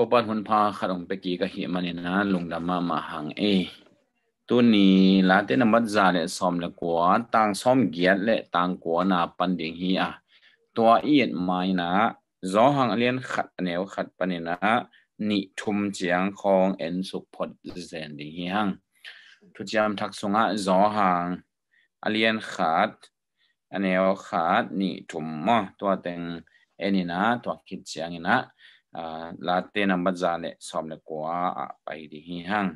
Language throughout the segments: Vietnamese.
โอปันหุนพาขดองไปกีกะหิมันนะลุงดามามาหังเอตัวนี้ลาเตนมัดจาเลซอมเลกัวต่างซอมเกียรและต่างกัวนาปันดิงฮีอ่ะตัวเอียดไม้นะจอหังเลียนขัดแนวขัดปันนะนิทุมเจียงของเอ็นสุพดเซนดิงฮีหังทุจามทักสงะจอหังเลียนขัดแนวขัดนิทุมมอตัวเต็งเอ็นนะตัวคิดเจียงนะ la te na ma za le som le ko a pai di hi hang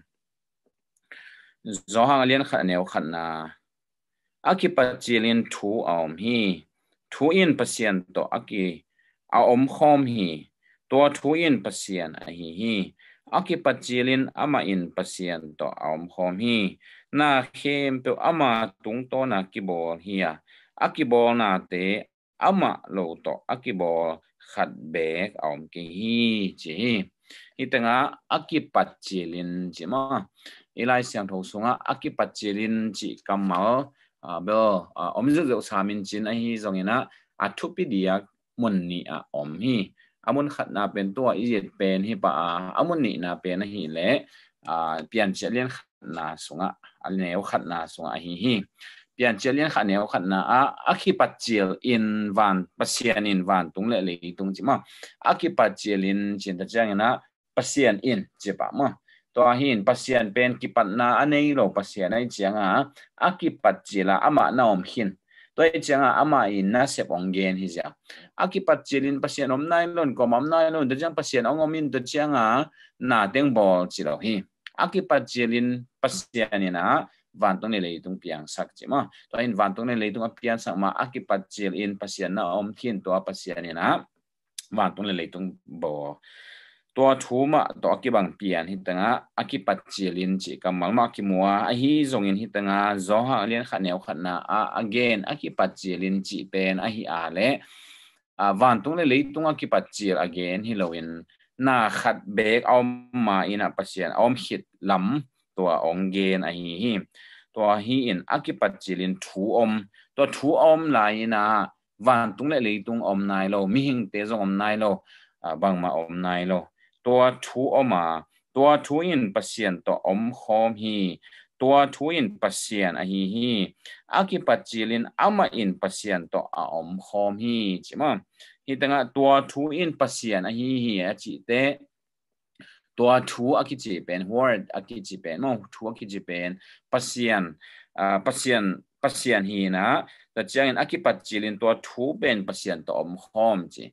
zo hang lian kha neu khan na aki pa chilin thu om hi thu in pasien to aki a om khom hi to thu in pasien a hi hi aki pa chilin ama in pasien to a om khom hi na khem pe ama tung to na ki bol hi a à, aki bol na te ama lo to aki bol khat bek aum ki hi chi hi tenga akipat chilin chi ma ilai siang tho sunga akipat chilin chi kamal bel omzu zo samin chin a hi zongena athupi dia munni a om hi amun khat na pen to i jet pen hi pa amun ni na pen hi le pian chelin na sunga alneu khat na sunga hi hi pian chel yan khan neo khan na a a khi pat chel in van pasian in van tung le le tung chi ma a khi pat chel in chin ta chang na pasian in chi pa ma to hin pasian pen ki pat na anei lo pasian ai chiang a a ki pat chela ama naom hin to e chiang a ama in na se pong gen hi ja a ki pat chel in pasian om nai lon kom om nai lon da chang pasian ong om in da chiang a na teng bol chi lo hi a ki pat chel in pasian ina van tong ne tung piang sak chima to in van tong ne leitung a pian sak ma akipat chil in pasian na om thin to pasian ina van tong ne leitung bo to thuma to akibang pian hitanga akipat chilin chi kamal ma kimwa a hi zongin hitanga zoha lian khaneu na a again akipat chilin chi pen a hi ale a van tung le leitung akipat chil again hilowin na khat bek om ma ina pasian om hit lam ตัวองเกนอะฮีฮีตัวฮีอินอักิปัจจิลินถูอมตัวถูอมลายนะวันตุงเลลีตุงอมนายโลมิหิงเตซงอมนายโลอ่าบางมาอมนายโลตัวถูอมาตัวถูอินปัสเซียนตัวอมคอมฮีตัวทูอินปัสเซียนอะฮีฮีอากิปัจจิลินอามาอินปัสเซียนต่ออาอมคอมฮีจิมาฮีตังะตัวทูอินปัสเซียนอะฮีฮีอะจิเตตัวทูอักิจิเป็นหัวอักิจิเป็นมองทูอักิจิเป็นปัสเซนอ่าปัสเซนปัสเซนฮีนะแต่เจ้าเงินอักิปัจจิลินตัวทูเป็นปัสเซนตัวอมหอมจี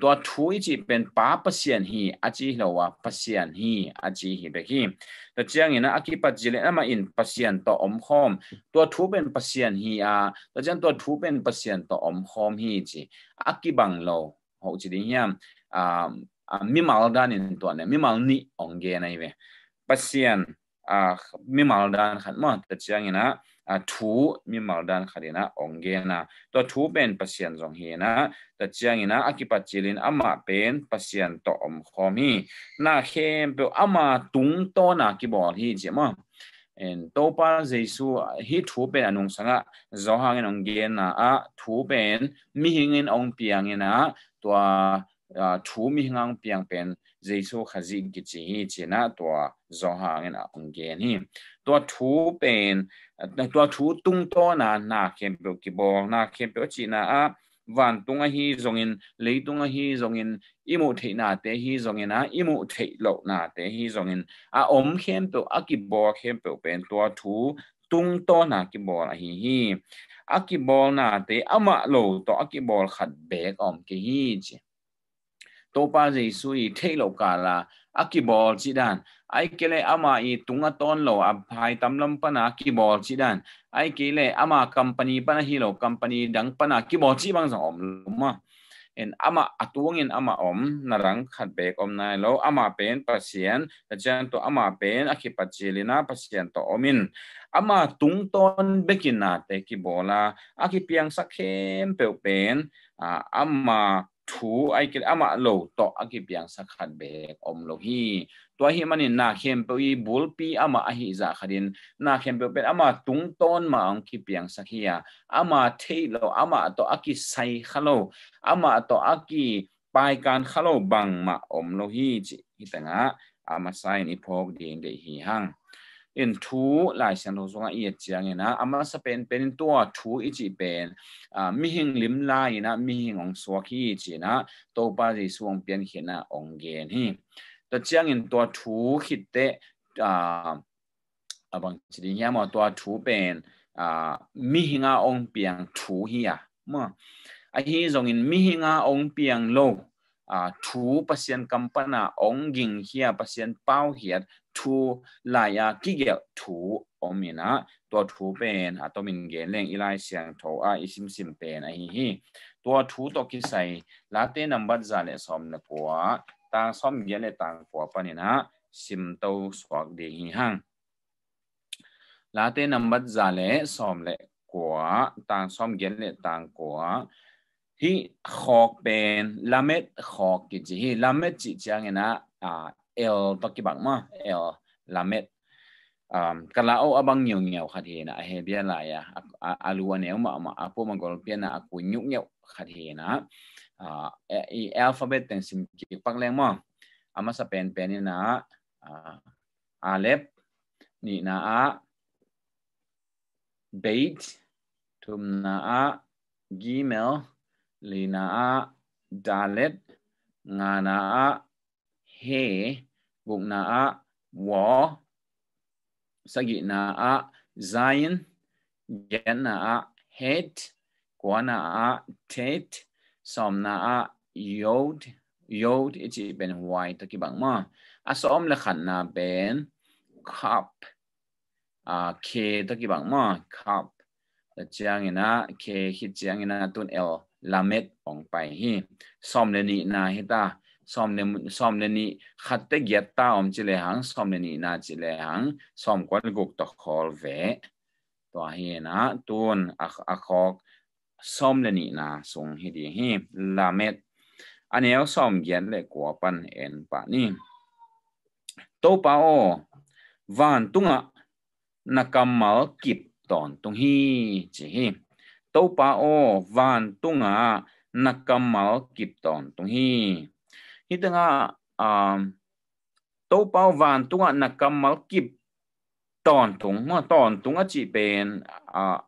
ตัวทูอีจีเป็นป้าปัสเซนฮีอาจีเหรอว่าปัสเซนฮีอาจีฮีไปบฮีแต่เจ้าเงินอักิปัจจิลินอามาอินปัสเซนตัวอมหอมตัวทูเป็นปัสเซนฮีอาแต่เจ้าตัวทูเป็นปัสเซนตัวอมหอมฮีจีอักิบังเราเขจีดิ้งยามอ่า mi mal dan in to ne mi mal ni ong ge nai ve pasien a mi mal dan khat ma ta chiang ina a thu mi mal dan kharina ong ge na to thu ben pasien jong he na ta chiang ina akipa chilin ama pen pasien to om khom hi na khem pe ama tung to na ki bol hi je ma en to pa jesu hi thu pen anung sanga zo hangin ong ge na a thu pen mi hingin ong piang ina to thu mi ngang piang pen jaiso khazi ki chi na to zo hangin a ungen hi to thu pen to thu tung to na na khem pe ki bo na khem pe chi na a van tung a hi in, le tung a hi zongin imu the na te hi zongin a imu the lo na te hi in. a om khem pe a ki bo khem pe pen to thu tung to na ki bo a hi hi a ki bo na te ama lo to a ki bo khat bek om ki hi chi topa je sui thelo kala akibol chidan ai kele ama i tunga ton lo ab phai tamlam pana akibol chidan ai kele ama company pana hilo company dang pana akibol chi bang zom ma en ama atuang in ama om narang khat bek om nai lo ama pen pasien jan to ama pen akhipat chilina pasien to omin ama tung ton bekin na te ki bola aki piang sakhem pe pen ama ถูไอกิอามาโลตออากิบยังสักขันเบกอมโลฮีตัวฮีมันนาเข้มไปวีบุลปีอามาอหิจาขัดินนาเข้มไปเป็นอามาตุงต้นมาองกิบยังสักเฮียอามาเทโลอามาต่ออากิไซขโลอามาต่ออากิไปการขโลบังมาอมโลฮีจิฮิตงะอามาไซนิพกเดียงเดฮีหังอินทูหลายเสียงตรงอี้เจียงนะอามาสเปนเป็นตัวทูอีจีเป็นอ่ามีหิงลิมลายนะมีหิงของสวกีเจีนะตัวปาริสวงเปลี่ยนเห็นนะองเกนี่แต่เจียงอินตัวทูคิดเตอ่าบางทีเนี่ยมาตัวทูเป็นอ่ามีหิงอาองเปลียงทูเฮียมั้งอ่ะฮี่ตรงนี้มีหิงอาองเปลียงโล à thu pasien kampana onging hia pasien pau hia thu laya kigel thu omina to thu pen ha to min gen leng ilai siang tho a isim sim pen a hi hi to thu to ki sai late number za le som na ko a ta som gen le tang ko pa ni na sim to swak de hi hang late number za le som le ko a ta som gen le tang ko a ฮีขอกเป็นละเม็ดขอกกิจฮีละเม็ดจิจังนะอ่าเอลตปกิบักมาเอลละเม็ดอ่ากะลาโออบังเหี่ยวเหี่ยวคาเทนะเฮเบียลายอะอาลูอเนียวมามาอพวกมันก็เปียนะอกูยุกเหี่ยวคาเทนะอ่าเอีอัลฟาเบตเต็งสิมกิปักแรงมาอามาสเปนเป็นนี่นะอ่าอาเล็บนี่นะอะเบตทุมนะอะกีเมลลีนาะดาเลตงานาะเฮบุกนาะวอสกินาะไซน์เยนนาะเฮดกวนาะเทดสอมนาโะยดดยดอิจีเป็นไวตะกี้บังมาอสอมลขันนาเป็นคัพอ่าเคตะกี้บังมาคัพจะเจียงนะเคคิดจียงนะตุนเอลลาเม็ดอองไปฮีซ่อมเนนีนาฮิตาซ่อมเนซ่อมเนนีขัดเตเกียตาอมจิเลหังซ่อมเนนีนาจิเลหังซ่อมกวนกุกตะคอลเวตัวเฮนะตูนอาคอกซ่อมเนนีนาส่งฮฮดีฮีลาเม็ดอันนี้ซ่อมเกียนเลยกัวปันเอ็นปะนี่โตปาโอวานตุงะนักกรรมกิบตอนตรงฮีจิฮี tâu pa o van tunga nakamal kipton tung hi hi tanga um tâu pa o van tunga nakamal kip ton tung ma ton tunga chi pen a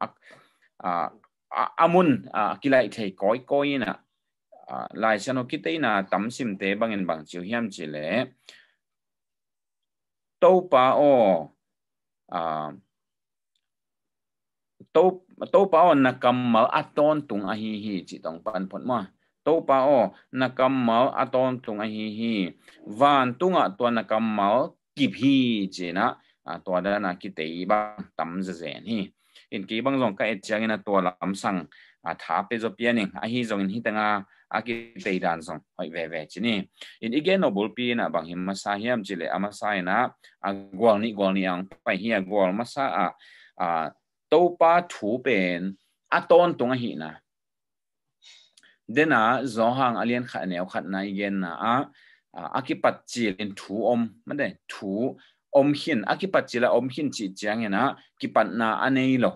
a amun kilai thei koi koi na lai chano kitei na tam sim bằng bangin bằng chiu hiam chi lệ. tâu pa o a tâu มาโตปาอ้นนักกรรมมาอัตโนตุงอหีหีจิตองปันผลมาโตปาอ้นักกรรมมาอัตโนตุงอหีหีวานตุงอตัวนักกรรมมากิบหีเจนะตัวดานกิเตยบังตำเจนฮีอินกีบังจงก็เอจยังนะตัวลำสังอาถาเปโซเปียนิงอาฮีจงอินฮิตังอาอากิเตยดานจงหอยเวเวจีนี่อินอีเกนอบุลปีนะบางหิมาซาเฮียมจิเลอมาซายนะอากวลนี่กวลนี่ยังไปเฮียกวลมาซาอา tô ba thủ bền a tôn tung hi na đến à gió hàng alien khát nèo khát này gen na à à cái bát chỉ lên thủ om mà đây thủ om hin à cái bát chỉ là om hin chỉ chẳng na cái bát na anh ấy lo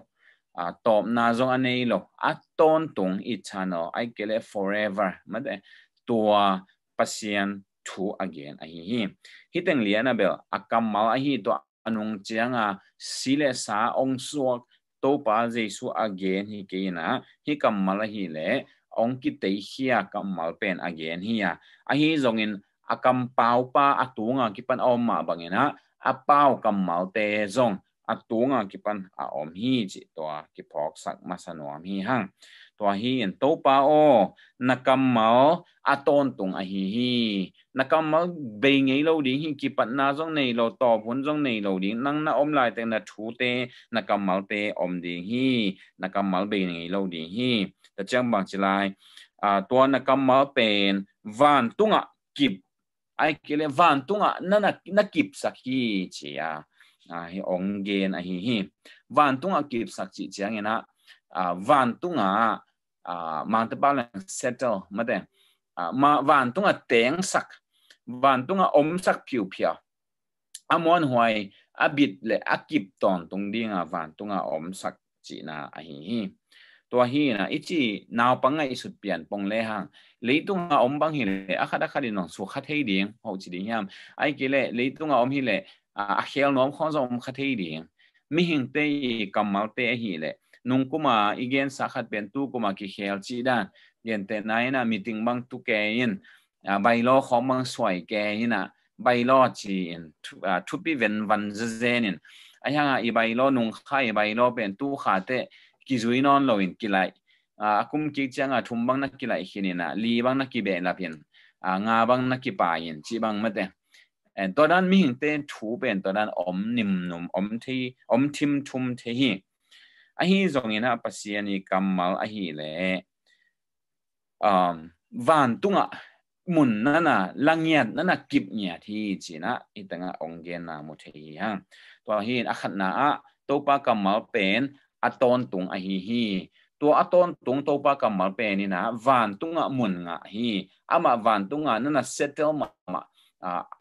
à tôm na zong anh ấy lo a tôn tung ít cha nó ai kể lệ forever mà đây tua pasien thủ again à hi hi hi tiếng liền à bel à cầm máu à hi tua anung chiang à xí lệ sa ông suộc to pa jesu again hi ke na hi kamal hi le ong ki te hia kamal pen again hi ya a hi zong in akam pau pa atunga ki pan om ma bangena a pau kamal te zong atunga ki pan a om hi chi to ki phok sak masanom hi hang ตัวฮีอันโตปาโอนักกรรมเมาอาตอนตุงอฮีฮีนักกรรมเมาเบงไงเราดิ้งฮีกิปัตนาจงในเราตอบผลจงในเราดิ้งนั่งน่าอมลายแต่น่ะถูเตนักกรรมเมาเตอมดิ้งฮีนักกรรมเมาเบงไงเราดิ้งฮีแต่เจ้าบางจิลายอ่าตัวนักกรรมเมาเป็นวานตุงอ่ะกิบไอ้เกลวันตุงอ่ะนั่นน่ะนักกิบสักฮีเชียอ่าฮีองเกนอ่ะฮีฮีวันตุงอ่ะกิบสักจีเจียงเงี้ยนะ uh, à, tung tunga à, mang mount balang settle mate uh, à, ma van tunga teng sak van tunga om sak piu pia amon huai abit le akip ton tung dinga van tunga om sak chi na a hi hi tua hi na ichi naw pangai sut pian pong le hang leitunga om bang hi le akhada khali nong su khat hei ding ho chi ding yam ai ki le leitunga om hi le a khel nom khon zom khat hei ding mi hing te kamal te hi le นุ่งกุมาอีกเกนสักขัดเป็นตู้กุมาคิเฮลจีด้านเยนเตนไนน่ะมีติงบังตุแกยินใบล้อของบังสวยแกยินอ่ะใบล้อจีนทุบปีเวนวันเจเจนินไอ้ยังอ่ีใบล้อนุ่งไข่ใบล้อเป็นตู้ขาเตกิจุยนอนลอยกิไลอ่ะคุ้มกิจังอ่ะทุ่มบังนักกิไลขินินอ่ะลีบังนักกิเบนละพินอ่ะงาบังนักกิปายินจีบังไม่ได้เอ็นตอนนั้นมีเห็นเต้นทูเป็นตอนนั้นอมนิมนุมอมทีอมทิมทุมเที่อันี้ตรงนี้นะภาษีนี่กำมาลอันี้เลยวันตุงอ่ะมุนนั่นน่ะลังเงียดนั่นน่ะกิบเงียดที่จีนะอีตั้งอองเกน่ะมุทัยฮะตัวเฮียนอักขณาตัวป้ากำมัลเป็นอัตโนตุงอันี้ฮีตัวอัตโนตุงตัวป้ากำมัลเป็นนี่นะวันตุงอ่ะมุนอ่ะฮีอามาวันตุงอ่ะนั่นน่ะเซตเตอร์มา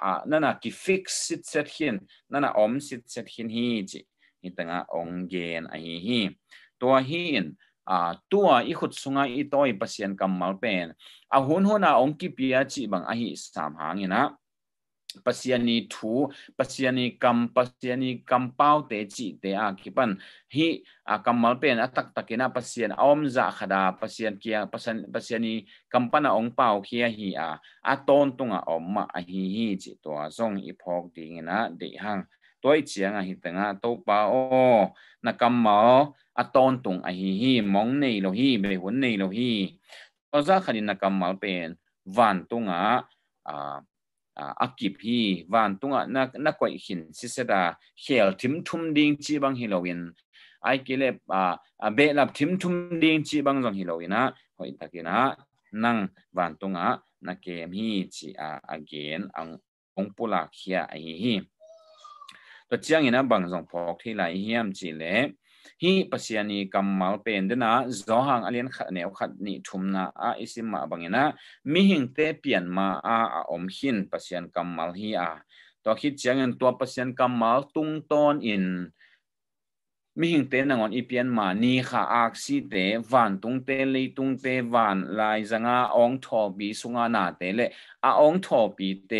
อ่านั่นน่ะกิฟิกซิตเซตเฮียนนั่นน่ะอมซิตเซตเฮียนฮีจี itanga ong gen a hi hi tua hin a tua i khut sunga i toy pasian kam mal pen a hun hona ong ki pia chi bang a hi sam hang ina pasiani thu pasiani kam pasiani kam pau te chi te a kipan hi a kamal pen atak takena pasian om za khada pasian kia pasan pasiani kampana ong pau kia hi a a ton tunga om ma a hi hi chi to song i phok ding na de hang ตัวเจียงอ่ะหิตังอ่ะตัวป้าโอ้นักกรรมอ๋ออะตอนตุงอ่ะฮีฮีมองนี่เราฮีไม่หุ่นนี่เราฮีตัวซาขันนักกรรมมาเป็นวันตุงอ่ะอ่าอากิบฮีวันตุงอ่ะนักนักกว่าหินสิเสดาเขลทิมทุมดิงจีบังฮิโลวินไอ้กิเลบอ่าเบลับทิมทุมดิงจีบังจงฮิโลวินะหอยตะกินะนั่งวันตุงอ่ะนักเกมฮีจีอ่าอเกนอังองปุลาเคียไอฮีปเจียงอ้นบางจงพอกที่ไหลเฮียมจีเลฮีปััยนี้กำมาเป็นดวยนะจอหังอเลียนขัดแนวขัดนี่ทุมนาอาอิสิมาบางองนะมิหิงเตเปลี่ยนมาอาอมหินปัจจัยกำมาฮีอาตัวคิดเจียงงินตัวปัจจัยกำมาตุงตอนอินมิหิงเตนงอนอีเปียนมานีค่ะอักซิเตวันตุงเตลีตุงเตวันลายจังอาองทอบีสุงานาเตเลอาองทอบีเต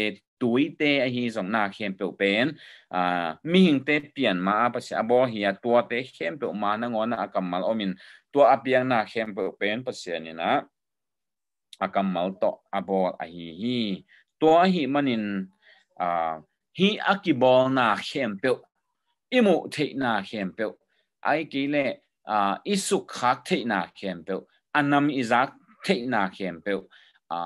tuổi te a hi zong na khem pe pen à mi hing te pian ma pa se abo hi a tua te khem pe ma na ngon a kamal omin tua apiang na khem pe pen pa se ni na a kamal to abo a hi hi tua hi manin à hi akibol na khem pe imu thế na khem pe ai ki le à isu kha thế na khem pe anam izak thế na khem pe à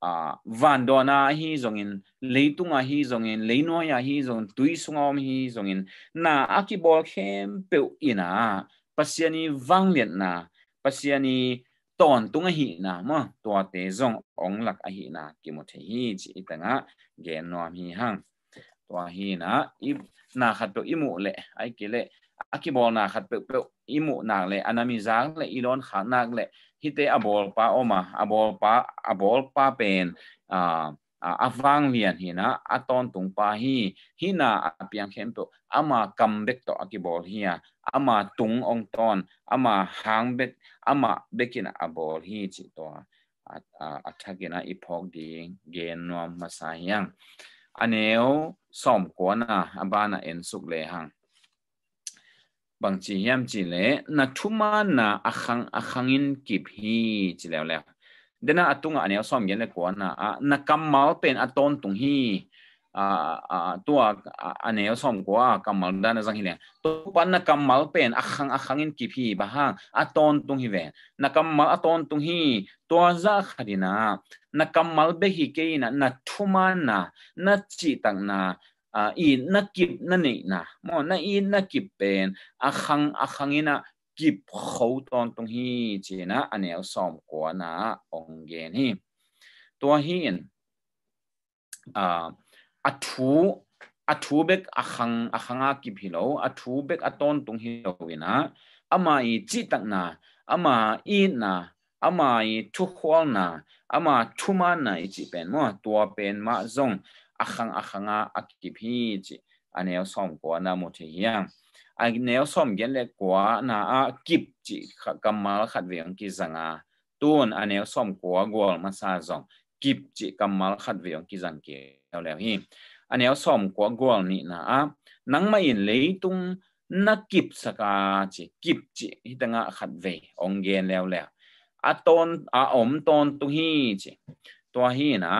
à van dona hi zongin leitunga hi zongin leinoya hi zong tuisungom hi in na akibol khem pe ina pasiani vanglian na pasiani ton tunga hi na ma to te zong ong lak a hi na kimothe hi chi itanga gen nom hi hang to hi na i na khat pe imu le ai kele akibol na khat pe pe imu na le anami zang le ilon khanak le hite abol pa oma abol pa abol pa pen a avang lian hina aton tung pa hi hina apiang khem to ama comeback to akibol hia ama tung ong ton ama hang bet ama bekina abol hi chi to athagina iphok di gen nom masayang aneo som na abana en suk le hang บางจีย้มจีเลนัทุมานาอคังอคังอินกิบฮีจีแล้วแล้ว เดนาอตุงอันเนี้ยส้อมยันเลกว่านะนักกรมาลเป็นอตอนตุงฮีอ่า อ่า ตัวอันเนี้ยซ้มกว่ากำมัลด้านนังกีเลยตัวปันนักกำมัลเป็นอขังอขังอินกิพีบ้างอัตอนตุงฮีเวนนักกำมัลอตอนตุงฮีตัวจ้าขดนะนักกำมัลเบฮีเกยนะนัทุมานะนัจิตังนะอีนนักกิบนั่นเองนะมอหน้าอีนักกิบเป็นอาคังอาคังอีน่ะกิบเขาตอนตรงฮีเจนะอันเนี้ยซ้อมกว่านะองเกนฮีตัวฮีนอ่าอัฐูอัทูเบกอาคังอาคังอากิบฮิโลอัทูเบกอัตอนตรงฮีเโลวินะอามาอีจิตักนะอามาอีนะอามาอีทุกขวานะอามาทุมานะอีจิเป็นมัอตัวเป็นมาซงอาังอาังาอักกิพีจิอันเนี้ยสมกว่านามุทิยังอันเนี้ยสมเกนเล็กว่านาอักกิบจิขกรรมาขัดเวียงกิจังอาตูนอันเนี้ยสมกว่ากอลมาซาจงกิบจิกรรมาขัดเวียงกิจังเกลแลยฮีอันเนี้ยสมกว่ากอลนี่นาอานังไม่เย็นเลยตุงนักกิบสกาจิกิบจิฮิตังอาขัดเวีองเกนแล้วแล้วอาตอนอาอมตอนตุงฮีจิตัวฮีนะ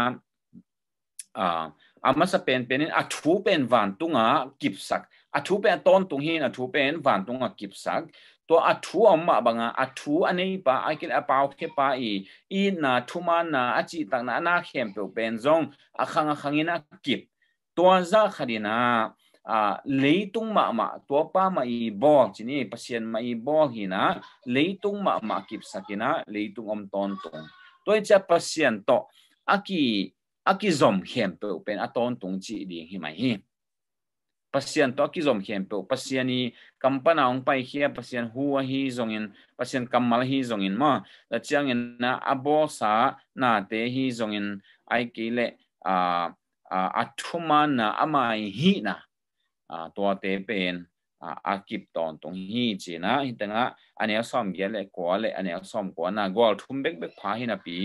อ่า ama sa pen pen in athu pen van tunga kipsak athu pen ton tung hin athu pen van tunga kipsak to athu amma banga athu anei pa akil apau khe pa i i na thuma na achi tak na na khem pe pen zong akhang khangina kip to za khadina a leitung ma ma to pa ma i bol chini pasien ma i bol hina leitung ma ma kip sakina leitung om ton tung to cha pasien to aki อากิจอมเขียมเปเป็นอตอนตรงจีดีหิไม่หิปัสยันตักิจอมเขียมเปปัสยานีกัมปนาองไปเฮียปัสยันหัวฮีจงเงินปัสยันกัมมาลฮีจงเงินมาแล้วเจียงเงินนะอโบสานาเตฮีจงเงินไอเกลเลอ่าอ่าอัทุมานนะอามาฮีนะอ่าตัวเตเป็นอากิบตอนตรงฮีจีนะฮิตังะอันนี้ยซ่อมเยเลกว่าเลอันนี้ยซ่อมกว่านะกว่ทุ่มเบกเบกพาฮินาปี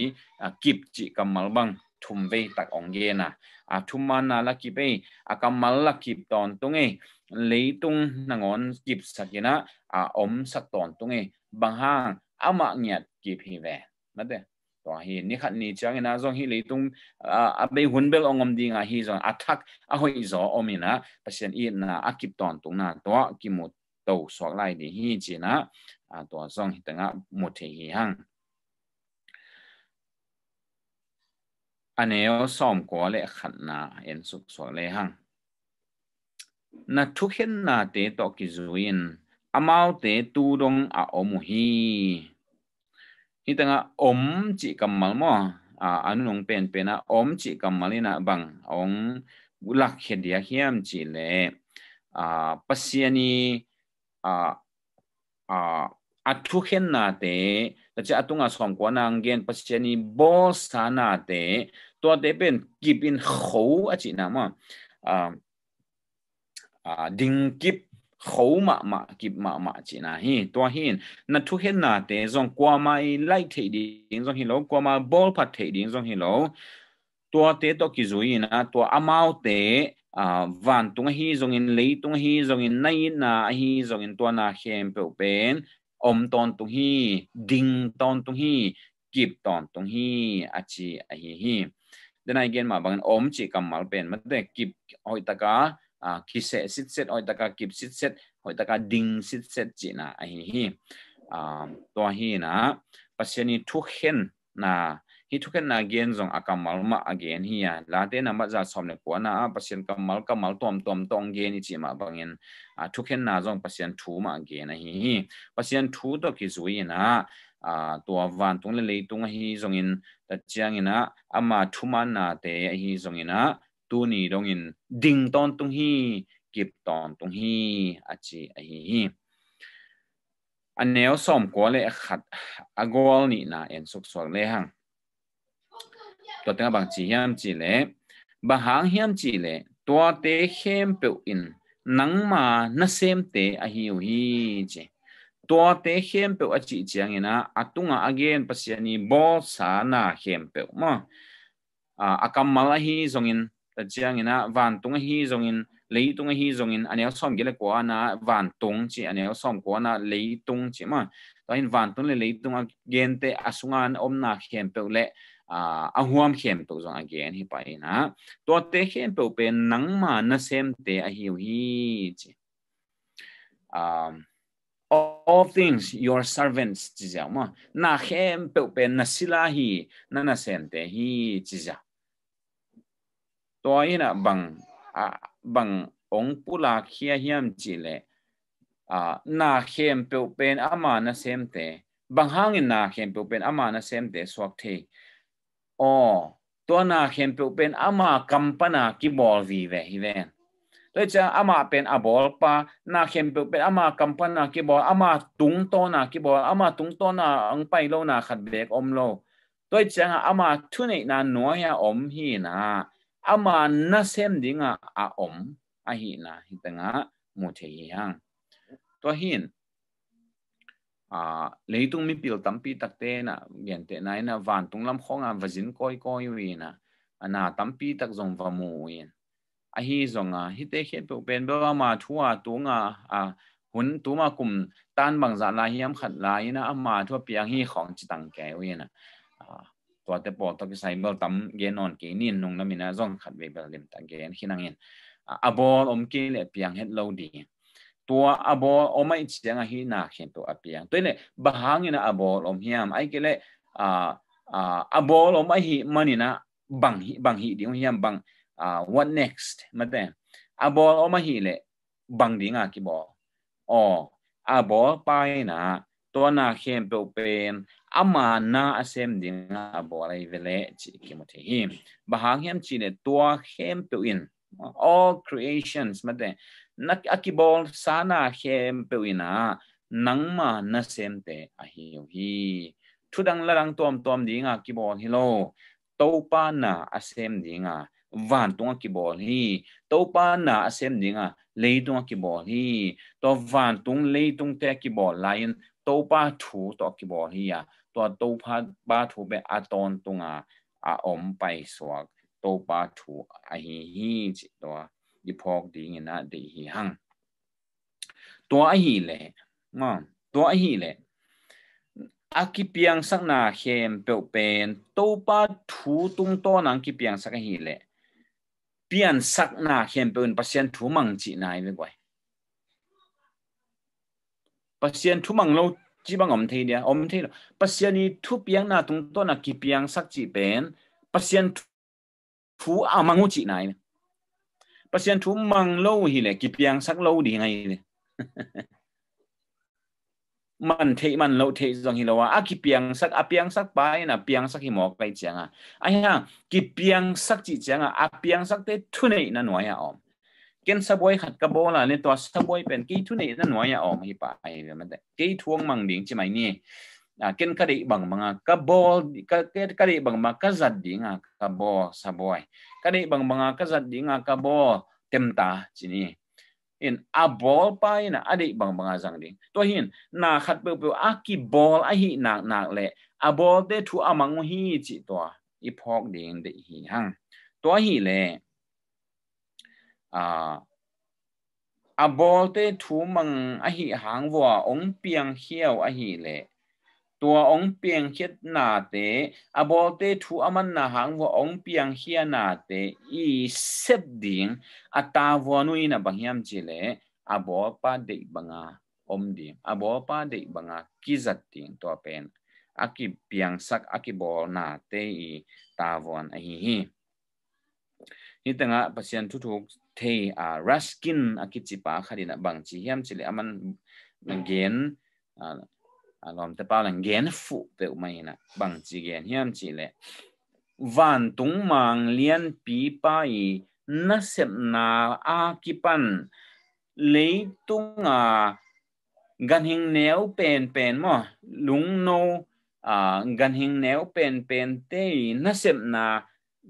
อากิบจีกัมมาลบัง thum ve tak ong ye na a thuma na la ki pe a kamal la ki ton tung e le tung na ngon kip sakina a om sak ton tung e bang hang ama nyat kip hi ve na de to hi ni khat ni chang e na zong hi le tung a be hun bel ongom ding a hi zong athak a hoi zo omina pasien i na a kip ton tung na to ki mu tàu soạn lại để hi chỉ na à tòa song thì tanga một thể hi hang อันเอวสอมกัวเลขันนาเอ็นสุกสวเลหังนัทุกเห็นนาเตตอกิจุินอามาวเตตูดงอาอมุฮีนี่ตั้งอมจิกัมมัลมออาอนุนงเป็นเป็นนะอมจิกัมมัลินะบังองหลักเหียเฮียมจิเลอ่าปัสยานีอ่าอ่าอัทุกเห็นนาเต tacha atunga som ko na ngen pasiani bo sana te to te pen kip in kho a chi na ma a a ding kip khấu mạ mạ kịp mạ mạ chỉ là hi to hin na thu hết na tế dòng qua mai lại thể đi dòng hi lỗ qua ma ball phát thể đi dòng hi lỗ to tế to kỳ rồi na to amao tế à van tung hi dòng in lấy tung hi dòng in nay na hi dòng in to na khem pe pen อมตอนตรงฮีดิงตอนตรงฮีกิบตอนตรงฮีอาชีอาฮีฮีเดนไอเกณฑนมาบางอมจีกำมาเป็นมันแต่กิบหอยตะกาอ่าคิเซสิดเซตหอยตะกากิบสิดเซตหอยตะกาดิงสิดเซตจีนะอาฮีฮีอ่าตัวฮีนะปัศนีทุกเห็นนะ hi thuken na gen zong akamal ma again hi ya late na ma za som le pona a pasien kamal kamal tom tom tong gen chi ma bangin a thuken na zong pasien thu ma again hi hi pasien thu to ki zui na a to van tung le le tung hi zong in ta chiang ina ama thu ma na te hi zong ina tu ni dong in ding ton tung hi kip ton tung hi a chi a hi hi อันแนวสอมกัวเลยขัดอโกลนี่นะเอ็นสุกสวกเลยฮังตัวตั้งบางจีแฮมจีเล่บางหางแฮมจีเล่ตัวเตะแฮมเปียวอินนังมาน่าเซมเตะอาฮิวฮีจีตัวเตะแฮมเปียวอจิจียงเนะอาตุงอาเกนปัสยานีบอสานาแฮมเปียวมั้งอาคัมมาลาฮีจงอินแต่จียงเนะวันตุงฮีจงอิน lấy tung hi dùng in anh em xong cái là quá na vạn tung chỉ anh em xong quá na lấy tung chỉ mà đó in vạn tung lấy lấy tung gen te asungan om na khem pe lệ À, a huam khem pe zong again hi pa ina to te khem pe pe nang ma na sem te a hi hi chi um all things your servants chi ja ma na khem pe pe na sila hi na na sem te hi chi ja to ina bang a à, bang ong pula khia hiam chi le a à, na khem pe pen ama na sem te bang hangin na khem pe pen ama na sem te swak the ตัวนาเขียนเป็นอามากัมปนากีบอลวีเวฮิเวนแล้วจะอามาเป็นอาบอลปานาเขียนเป็นอามาคัมปนากีบอลอามาตุงโตนากีบอลอามาตุงโตนาอังไปโลนาขัดเบรกอมโลแล้วจะอามาทุนในนาหนัวเฮาอมฮีนาอามานาเซมดิงอาอมอาฮีนาฮิตงะมูเทียงตัวฮิน leitung mi pil tampi takte na gen te na na van tung lam khonga vazin koi koi wina ana tampi tak zong va mu yin a hi zonga hi te khet pe pen ba ma thua tunga a hun tuma kum tan bang za la hiam khat la ina ama thua piang hi khong chi tang ke wina a to te po to ki sai bel tam ge non ki nin nong na mina zong khat ve bel lim ta ge hin nang in a bol om ki le piang het lo di tua abo omai chiang hi na khen to apiang toine bahang ina abo om hiam ai kele a a abo om ai hi manina bang hi bang hi ding hiam bang a what next mate abo om hi le bang dinga ki bo o abo pai na to na khem pe pen ama na asem dinga abo lai vele chi ki mo the hi bahang hiam chi ne tua khem pe in all creations mate นักอักบอลสานาเขมเปวินานังมานาเซมเตอะฮิวฮีทุดังละดังตอมตอมดีงากิบอลฮิโลโตปานาอาเซมดีงาวันตัวกิบอลฮีโตปานาอาเซมดีงาเลยตัวกิบอลฮีตัววันตรงเลยตรงเตกิบอลไลน์โตปาถูตัวกิบอลฮีอะ ตัวโตปาปาถูเปอะตอนตรงอาอาอมไปสวกโตปาถูอะฮีฮีจิตตัวดิพอกดีเงนะดีฮีหังตัวอหีแหละมาตัวอหีแหละอากิเปียงสักนาเขมเปียวเป็นตัวปาถูตุงโตนังกิเปียงสักหีแหละเปียนสักนาเขมเป็นปัสเซียนถูมังจีนายไปก่อยปัสเซียนถูมังเราจีบังอมเทียอมเทียปัสเซียนีถูเปียงนาตุงโตนักกิเปียงสักจีเป็นปัสเซียนถูอามังอุจีนายประชาชนมังโลหิเลยกิเพียงสักโลดีไงเลยมันเทมันโลเทจังฮิโลว่าอ่ะกิเพียงสักอ่ะพียงสักไปนะเพียงสักหิมอกไปจังอ่ะไอ้ฮะกิเพียงสักจีจังอ่ะอ่ะพียงสักเททุนในนั่นวายอ่อมกินสบวยขัดกระโบล่ะเนี่ยตัวสบวยเป็นกี่ทุนในนั่นวายอ่อมฮิปะไอ้เรื่องมันแต่กี่ทวงมังดิ่งใช่ไหมเนี่ย à, ken ka di bằng mga ka à, ball cái cái di bằng cái kazad di nga ka ball sa boy ka di bằng mga kazad à, cái bò tem ta temta chini in a ball pa ina adi bằng bằng zang à, ding to hin na khát pe pe a ki ball a hi nak nak le a ball te thu amang hi chi to i phok đi de hi hang to hi le à a ball te thu mang a hi hang vua ông piang hiao a hi le ตัวองเปียงเฮ็ดหนาเตอบอเตทูอมันนาหังว่าองเปียงเฮียนาเตอีเซบดิงอตาวอนุยนะบังยามจิเลอบอปาเดบังาอมดิงอบอปาเดบังากิจัดดิงตัวเป็นอากิเปียงสักอากิบอนาเตอีตาวอนอหิฮีนี่ตั้งอ่ะปัจจัยทุกทุกเทีอ่ารัสกินอากิจิปาคดีนะบางจีเฮียมจิเลอมันเกนอ่า à làm tế bao là gen phụ về mày nè bằng chỉ gen hiểm chỉ lệ van tung mang liên pi pai na sep na a kipan lấy tung à gan hình néo pen pen mà lúng nô à gan hình néo pen pen tê na sep na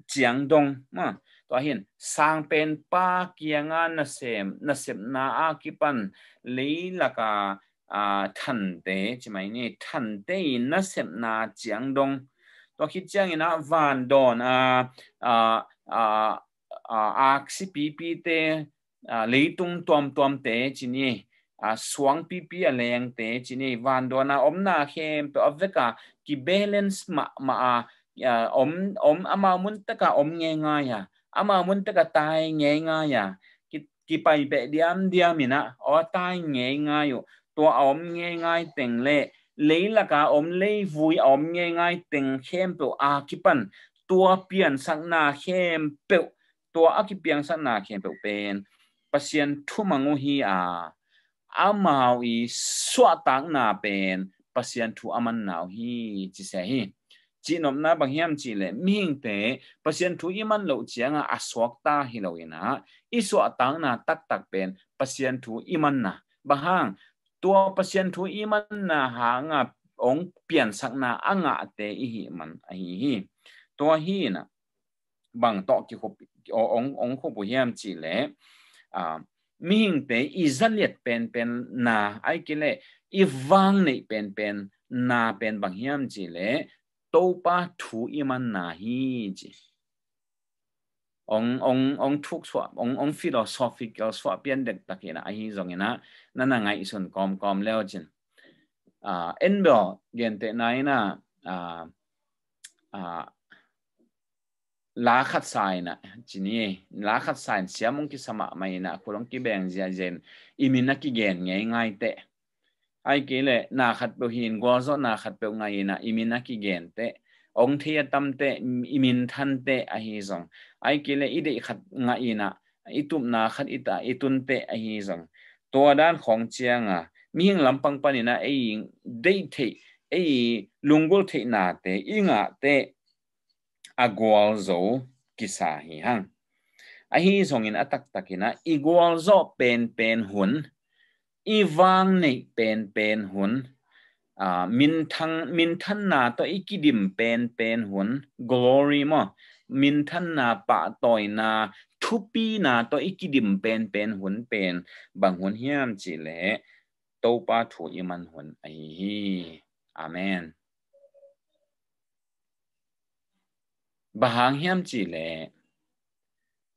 chiang dong mà tôi hiện sang pen pa kiang na sep na sep na a kipan lấy là cả à thần tế chỉ mấy nè thần tế nó xem na giang đông to khi giang nó van đòn à à à à xpp tế à lấy tung tuam tuam tế chỉ nè à xuống pp à leng tế chỉ nè van đòn à om na khem to ấp cả ki balance mà mà à om om ama muốn tất cả om nghe ngay à ama muốn tất cả tai nghe ngay à ki ki pai điam điam diam ina ở tai nghe ngay ตัวอมเงยง่ายเต็งเล่เลยละกาอมเลยวุยอมเงยง่ายเต็งเข้มเปียวอาคิปันตัวเปลี่ยนสักนาเข้มเปียวตัวอาคิเปียงสักนาเข้มเปียวเป็นปัสยันทุมังหีอาอามาวีสวตักนาเป็นปัสยันทุอามันนาวฮีจิเสฮีจีนอมนาบางแห่งจีเลยมิ่งเตะปัสยันทุอิมันเหลวเจียงอาอสวกตาฮิโลเอนะอิสวตักนาตักตักเป็นปัสยันทุอิมันนะบางตัวเปอร์เซ็นต์ทูอีมันนะหางอ่ะองเปลี่ยนสักนาอ่างอ่ะเตอีหิมันอีหิตัวฮีนะบางตอกิขบององขบุเฮียมจีเละอ่ามิหิงเตอีจันเลียดเป็นเป็นนาไอกิเลอีวังนี่เป็นเป็นนาเป็นบางเฮียมจีเละตัวปะทูอีมันนาฮีจี ong ong ong thuk swa ong ong philosophical swa pian dek takina a hi giống như na na ngay sun com com leo chân, à en bo gen này na ina a a la khat sai na chini la khat sai siamong ki sama mai na khurong bèn beng zia imi na ki gen ngay ngay te ai ki le na khát bo hin gua zo na khát pe ngay na imi na ki gen te ông thia tam te imin than te a hi zong ai kile ide khat nga ina itum na khat ita itun te a hi zong to dan khong chianga mihing lampang panina ei dei the ei lungul the na te inga te agwal zo kisa hi hang a hi zong in atak takina igwal zo pen pen hun iwang nei pen pen hun uh, min thang min than na to ikidim pen pen hun glory mo min than na pa toy na thupi na to ikidim pen pen hun pen bang hun hiam chi le to pa thu iman hun ai hi amen bahang hiam chi le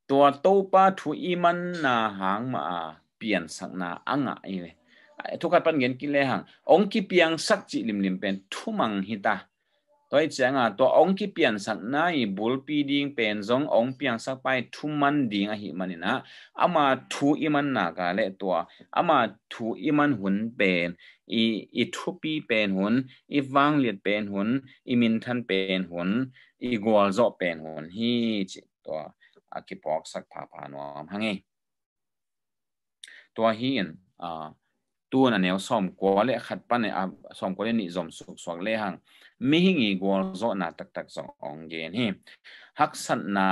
to to pa thu iman na hang ma pian sang na anga ai ทุกขปันเงินกินเลหังองคิเปียงสักจิลิมลิมเป็นทุมังหิตาตัวเจงอ่ะตัวองคิเปียงสักนายบุลปีดิงเปนจงองเปียงสัไปทุมันดิงอหิมันนะอามาทูอิมันนากาเลตัวอามาทูอิมันหุนเปนอีอีทปีเปนหุนอีวางเลียดเปนหุนอีมินทันเปนหุนอีกวอเปนหุนฮีจิตั tu à, na neo som ko le khat pa ne som à, ko ni zom su swak le hang mi hi ngi gol zo na tak tak zong ong gen hi hak san na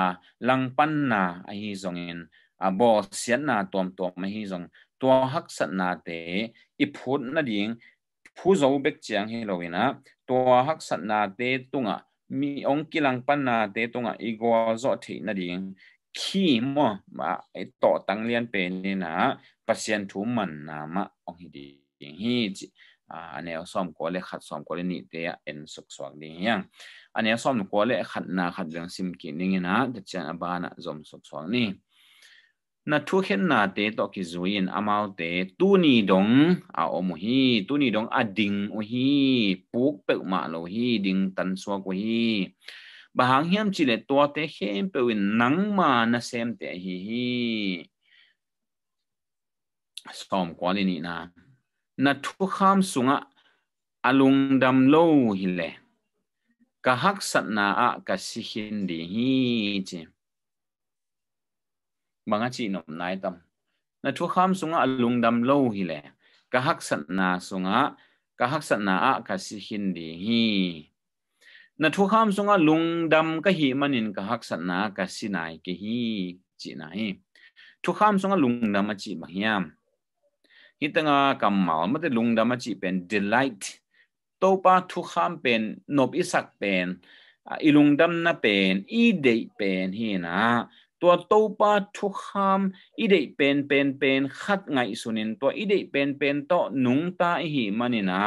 lang pan na a à, hi zong in a bo sian na tom tom ma hi zong to hak san na te i phut na ding phu zo bek chiang hi loina to hak san na te tunga mi ong kilang pan na te tunga i gol zo thi nà ding ขี้มั่วมาไอต่อตั้งเรียนเป็นนี่นะปัจเจียนทุมันนามะองฮิดีฮีจิอันนี้ซ้อมก็เลยขัดซ้อมก็เลยนี่เตะเอ็นสุกสวกดีอย่างอันนี้ซ้อมก็เลยขัดนาขัดเรื่องซิมกินนี่นะแต่เจียนอบานะจอมสุกสวกนี่นัทุเห็นนาเตตอกิจุยินอามาวเตตูนีดงอาอมุฮีตูนีดงอดิงอุฮีปุกเปิกมาโลฮีดิงตันสวกุฮีบาหางเฮียมจิเลตัวเตเฮมเปวินนังมานะเซมเตฮีฮีสตอมกวนนี่นานะทุกข์คามสุงะอลุงดำโลหิเลกะฮักสัตนาอะกะสิฮินดีฮีจิบางอาจินมนายตำนะทุกข์ามสุงะอลุงดำโลหิเลกะฮักสัตนาสุงะกะฮักสัตนาอะกะสิินดีฮีนัทุกขามสงลุงดำก็หิมันินก็หักสนะกสินายกหิจินายทุกขามสงลุงดำมาจีบังยามฮิตงากรรมมาลม่ไดลุงดำมาจีเป็น delight ตัวปาทุกขามเป็นนบอิสักเป็นอีลุงดำน่ะเป็นอีเดย์เป็นเฮนะตัวโตปาทุกขามอีเดเป็นเป็นเป็นขัดไงสุนินตัวอีเดเป็นเป็นโตหนุงตาหิมันินะ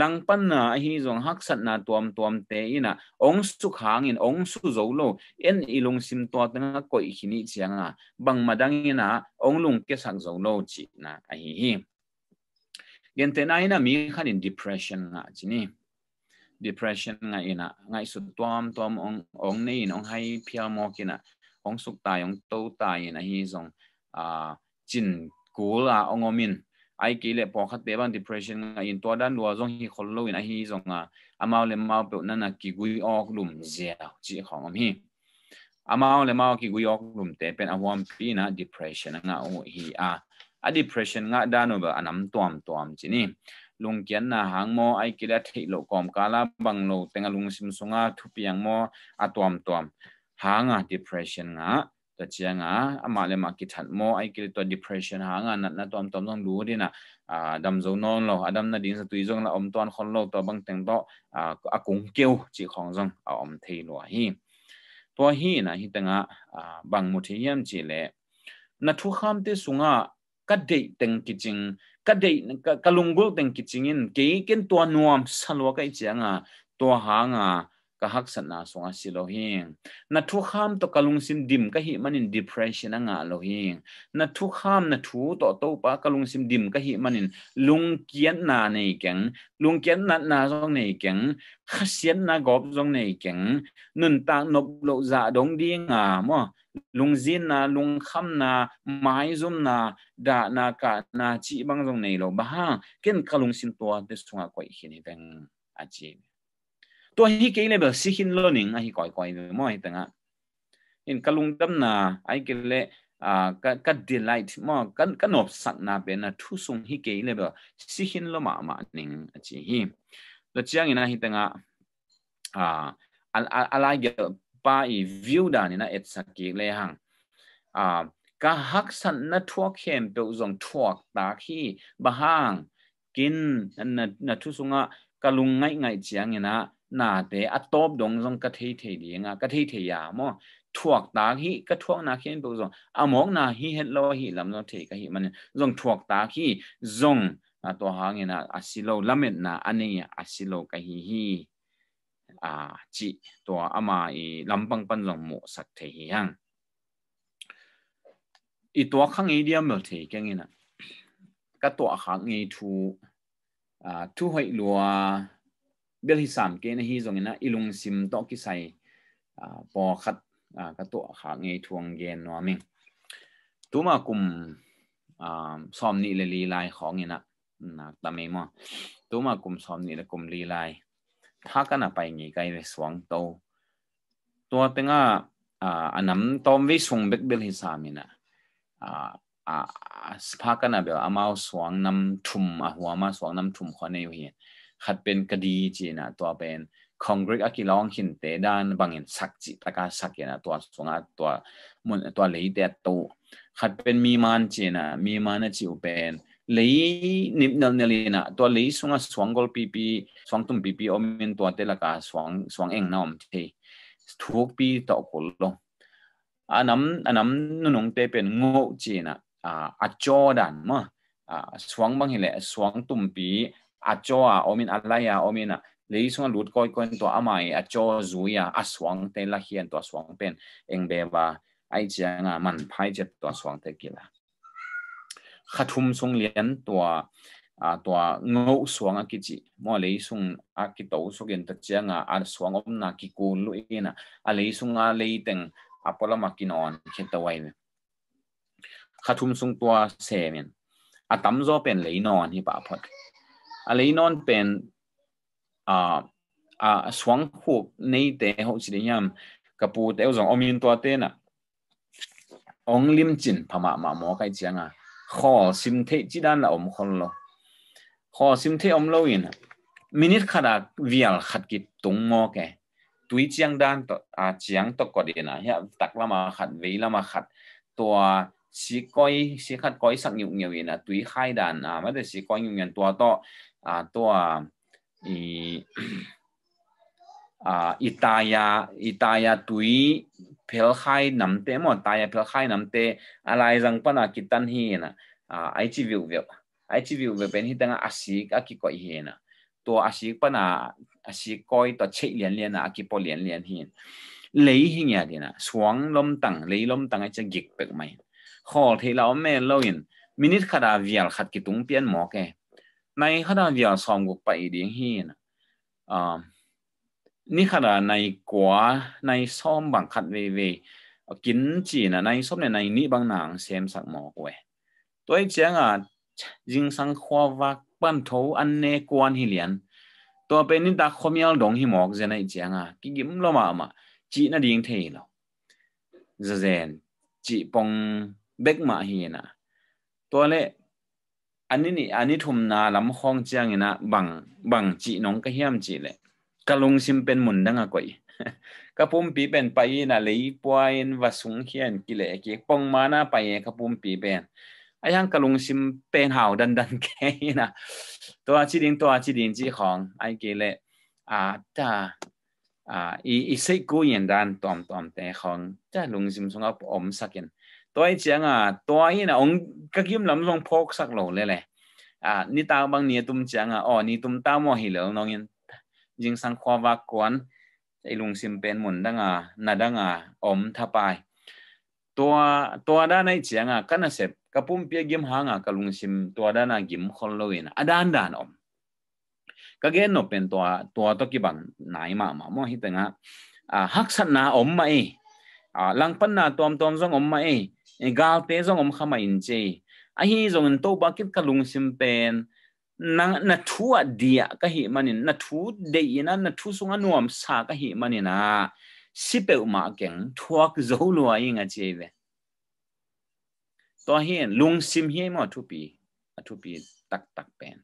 ลังปันนะหิจงฮักสัตนาตัวมตัวมเตอินะองสุขังอินองสุโจโลเอ็นอีลงซิมตัวตั้งก็อีขินิเสียงอ่ะบังมาดังอินะองลุงเกสักโจโลจีนะอหิหิเกนเตนายนะมีขันิน depression อ่ะจีนี่ depression ไงนะไงสุดตัวมตัวมององนี่องให้เพียวมอกินะของสุกตายองโตตายนะฮีซองอ่าจินกูลาองอมินไอเกลปอคัดเตบัน depression อินตัวด้านดัวซองฮีคนโลอินะฮีซองอ่ะอามาเลมาเปนั่นนะกิกุยออกลุมเจ้าจีของอมฮีอามาเลมากิกุยออกลุมเตเป็นอาวมพีนะ depression งะโอฮีอ่ะอ่ะ depression งะด้านวบาอันนั้นตวมตัวมจีนี่ลุงเกียนนะหางโมไอกิเลทโลกอมกาลาบังโลเตงลุงซิมสุงาทุปียงโมอะตวมตัวม ha nga depression nga ta chia nga ama le ma ki that mo ai kil to depression ha na nat na tom tom long lu dina a dam zo non lo adam na ding sa tui zong la om ton khon lo to bang teng do a a kung keu chi khong zong a om thei lo hi to hi na hi tanga bang mu thi yam chi le na thu kham te sunga ka dei teng ki ching ka dei ka lungul teng ki ching in ke ken to nuam salwa kai chianga to ha nga ka hak san na sunga si lo hing na thu kham to kalung sim dim ka hi manin depression anga lo hing na thu kham na thu to to pa kalung sim dim ka hi manin lung kian na nei keng lung kian na na song nei keng khasian na gop song nei keng nun ta nop lo za dong di nga mo lung zin na lung kham na mai zum na da na ka na chi bang zong nei lo ba ha ken kalung sim to te sunga koi hin beng a chi ตัวฮีเกเลเบลซิฮินเลอร์นิ่งอ่ะฮีก่อยก่อยมั่วฮีตั้งอ่ะอินกะลุงดัมนาไอ้เกเลอ่าก็ก็ delight มั่วก็ก็นอบสักนาเป็นนะทุสุงฮีเกเลเบลซิฮินเลอร์มามานิ่งอ่ะจีฮีแล้วจียงอินะฮีตั้งอ่ะอ่าอะไรเกี่ยวป้าอีวิวดานี่นะเอ็ดสักเกเลหังอ่าก็ฮักสันนะทั่วเข้มเปียวจงทั่วตาขี้บ้างกินนั่นนะทุสุงอ่ะกะลุงไงไงจียงอินะ na te a top dong zong ka thei thei di nga ka thei thei ya mo thuak ta hi ka thuak na khen bu zong a mok na hi het lo hi lam lo thei ka hi man zong thuak ta hi zong a to hang nge na a silo lamet na ani a silo ka hi hi a chi to ama i lampang pan zong mo sak thei hi hang i to khang i diam lo thei ka nge na ka to khang nge thu a à thu hoi lua บลฮิสามเกนฮีจงเงิยนะอิลุงซิมตอกิไซอ่าปอขัดอ่ากระตัวขาเงยทวงเยนนัวมิงตัวมากุมอ่าซอมนี่เลยลีลายของเงิยนะนะกตามเองมั้งตัวมากุมซอมนี่ละกุมลีลายถ้ากันอไปงี้ไกลเลยสว่างโตตัวเต็นอ่าอ่าอันนั้นตอมวิสุงเบ็ดเบลฮิสามินะอ่าอ่าสภากันนะเบลอามาสว่างน้ำทุมอ่ะหัวมาสว่างน้ำทุมคอนในอยู่เหี้ยขัดเป็นคดีจีนะตัวเป็นคอนเกรสอะกิลองหินเตด้านบางเห็นสักจิตากาสักเนะตัวสงาตัวมุนตัวเลยเตตวขัดเป็นมีมันจีนะมีมันจิวเป็นเลยนิบเนลเนลีนะตัวเลยสงาสวงกอลปีปีสวงตุมปีปีอมินตัวเตลกาสวงสวงเองน้อมทีทุกปีต่อกนลงอันนั้นอันนั้นนุนงเตเป็นโง่จีนะอ่าอจอดันมั้งอ่าสวงบางเห็นแหละสวงตุมปี achoa omin alaya omina leisunga lut koi koi to amai acho zuya aswang te la hian to aswang pen engbe ba ai chianga man phai che to aswang te kila khathum sung lian to a to ngo swang a kichi mo leisung a ki to su gen ta chianga ar swang om na ki ku lu ina a leisung a leiteng apola makinon kheta wai khathum sung to semen atam zo pen leinon hi pa phot อะไรนั่นเป็นอ่าอ่าสวงหบในเตะหขสิเดียมกระปูเตะสองอมินตัวเตนะองลิมจินพม่ามาหมอไก่เจียงอ่ะข้อสิมเทจิด้านละอมคนโลข้อสิมเทอมโลอินมินิทขนาดวิลขัดกิดตุงหมอแกตุยเจียงด้านต่ออาเจียงตกกอดีนะเฮียตักละมาขัดวลละมาขัดตัว sĩ coi sĩ khát coi sắc nhiều nhiều là tùy hai đàn à mà để sĩ coi nhiều nhân tua to à tua ý à Italia Italia tùy phèl hai nằm tế mà Italia phèl hai nằm tế à lại rằng pan à kitan hi na à ai chỉ view việc ai chỉ view về bên hi tăng à sĩ à kí coi hi na to à sĩ bữa nào à sĩ coi tua chạy liên liên à kí po liên liên hi lấy hình nhà đi na xuống lom tầng lấy lom tầng ấy sẽ gịch bẹt mày ขอที่เราแม่เล่าอินมินิขดาวียลขัดกิตุงเปียนหมอกแกในขดาวียลซองกุกไปดีงฮีนะอ่านี่ขดาในกัวในซ้อมบังขัดเวเว กินจีนะในซ้อมเนี่ยในนี้บางนางเซมสักหมอกเวตัวเจียงอ่ะยิงสังควาวักปั้นทูอันเนกวนฮิเลียน ตัวเป็นนิตาคมีอัลดงฮิหมอกเจนไอเจ้างอ่ะกิกิมลมาม่จีน่ะดิ่งเทีหรอเจนจีปองเบกมาฮีนะตัวเลอันนี้นี่อันนี้ทุมนาลำ้องเจียงนะบังบังจีน้องก็เฮียมจีเลยกะลงซิมเป็นหมุนดังอะกวยกะปุ่มปีเป็นไปนะเลยปวยนวสุงเฮียนกิเลกิปองมานาไปกะปุ่มปีเป็นไอ้ยังกะลงซิมเป็นหาวดันดันแค่นะตัวจีดิงตัวจีดิงจีของไอ้เกเลอาตาอ่าอีอีสิกูยันดันตอมตอมแต่ของจ้าลงซิมสงอมสักยัน tôi chẳng à tôi là ông các kiếm lắm long phok sắc lộ lệ này, à ni tao bằng ni tum chẳng à ô, ni tum tao mò hi lỡ nong yên jing sang khoa va quan ai lung sim pen mun dang à nà dang à om tha pai tua tua đa này chẳng à kana sep kapum pia gim hanga kalung sim tua da na gim khol lo in adan dan om ka gen no pen tua tua to ki ban nai ma ma mò hi tanga à à, hắc sát na om mai à lăng pan na tom tom zong om mai egal te zong om khama in che a hi zong in to ba kit ka lung sim pen na na thu a dia ka hi manin na thu de ina na thu sunga nuam sa ka hi manina sipe ma keng thuak zo lo inga che ve to hian lung sim hi mo thu pi a thu pi tak tak pen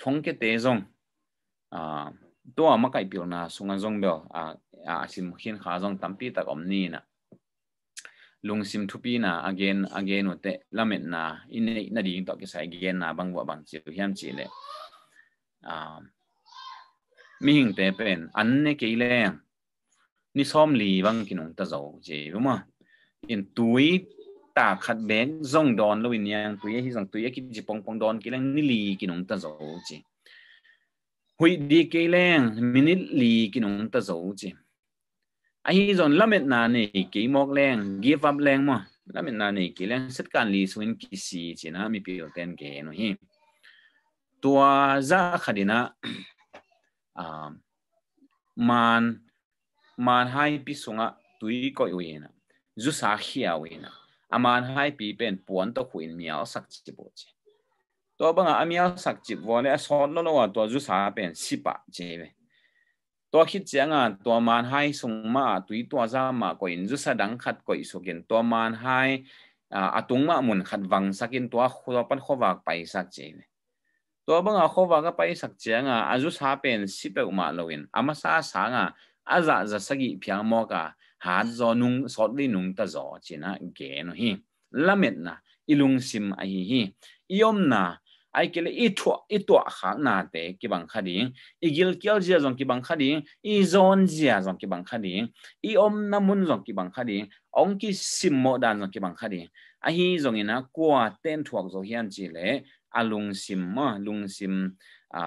thong ke te zong a to ma kai pil na sunga zong bel a a sim hian kha zong tampi tak om ni na lungsim thupi na again again ote lamet na in na ding to ke sai gen na bang wa bang chi hiam chi le um mi hing te pen an ne ke le ni som li bang kinung ta zo je ma in tui ta khat ben zong don lo in yang tui hi zong tui ki ji pong pong don ki lang ni li kinung ta zo je hui di ke leng minit li kinung ta zo je anh ấy ai zon lamet na ne ki mok leng give up mà mo lamet na ne ki leng sat kan lý suin ki si chỉ na mi pil ten ke nó hi tua ra za na, à, man man hai sung á sunga tui ko yena zu sa khia à man hai pi bên puan to khuin miếu sắc chi bo chứ, tua banga amiao miếu sắc wo ne này son nó nó wa to zu sa pen sipa che ตัวคิดเจ้ยงานตัวมานให้สงมาตุยตัวจามาก็อินจุสดังขัดก็อิสุกินตัวมานให้อาตุงมาหมุนขัดวังสักินตัวตัวปันขวากไปสักเจนตัวบังอาขวากไปสักเจงอ่ะอาจุสาเป็นสิเปอมาโลวินอามาซาสางอ่ะอาจะจะสกิพียงมอกะหาจอนุงสอดลินุงตะจอเจนะเกนฮีละเม็ดนะอิลุงซิมไอฮีหิยอมนะ ai kele i thwa i twa kha na te cái bang kha ding i gil kyal là zong cái bang kha ding i zon jia zong cái bang kha ding i om na mun zong ki bang kha ding ong ki sim mo dan zong ki bang kha ding a hi zong ina kwa ten thuak zo hian chi le alung sim ma lung sim a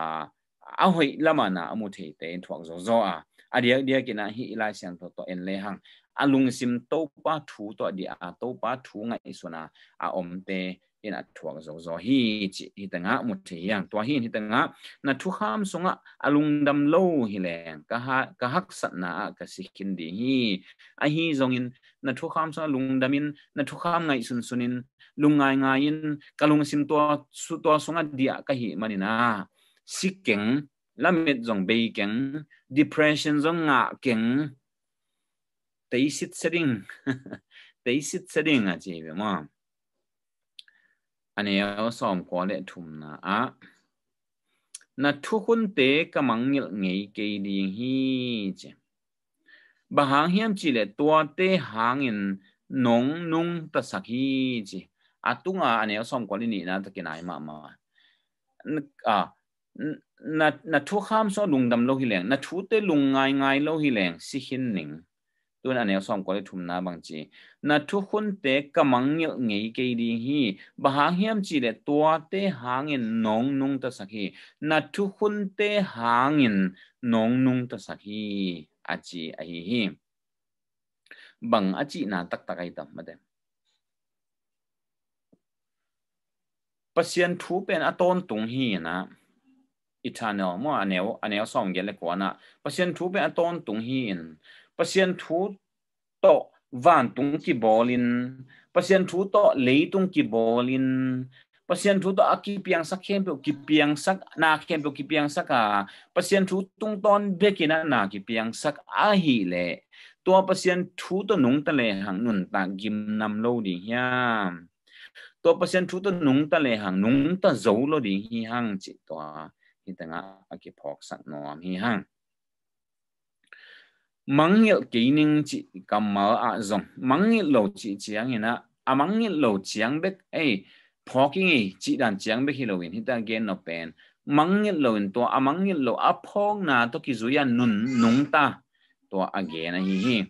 a hoi lama na amu thei tên thuak rồi rồi, à a điều dia ki na hi lai siang to to en le hang alung sim to pa thu to dia to pa thu ngay ngai na, à om te in athuak zo zo hi chi hi tanga mu thi yang to hin hi tanga na thu kham songa alung dam lo hi leng ka ha ka hak sat na ka si khin di hi a hi zong in na thu kham songa lung dam in na thu kham ngai sun in lung ngai ngai in ka lung sim to su to songa dia ka hi manina sikeng lamit zong bei keng depression zong nga keng tei sit setting tei sit setting a chi be ma ane aw som ko le thum na a na thu hun te ka mang ngil ngei ke ding hi che ba hang hiam chi le tua te hang in nong nung ta sakhi chi atunga ane aw som ko ni na ta ke nai ma ma a na na thu kham so lungdam lo hi leng na thu te lung ngai ngai lo hi leng si hin ning ตัวนั้นเองส่งก็เลยทุ่น้าบางจีนัทุกคนเตะกำมังเยอะไงกี่ดีฮีบางเฮียมจีเลยตัวเตะหางินนงนงตาสักฮีนัทุกคนเตะหางินนงนงตาสักฮีอาจีอาฮีฮีบางอาจีน่าตักตักไอตั้มาเดมปัศยันทุเป็นอตอนตรงฮีนะอีชาเนลโม่ออันเนวอันเนวส่งเยอะเลยกว่านะปัศยันทุเป็นอตอนตรงฮีน pasien thu to van tung ki bolin pasien thu to leitung ki bolin pasien thu to aki piang sak khem pe ki piang sak na khem pe ki piang sak a pasien thu tung ton be ki na na ki piang sak a hi le to pasien thu to nung ta le hang nun ta gim nam lo di hiam to pasien thu to nung ta le hang nung ta zo lo di hi hang chi to hi ta nga aki phok sak no hi hang mắng hiệu kỹ năng chị cầm mở à dòng mắng hiệu lầu chị chiang hiện á à mắng hiệu lầu chiang biết ấy phó cái gì chị đàn chiang biết khi lầu hiện hiện ta gen nó bền mắng hiệu lầu hiện to à mắng hiệu lầu à phong na to cái duy an nung ta to à gen à hi hi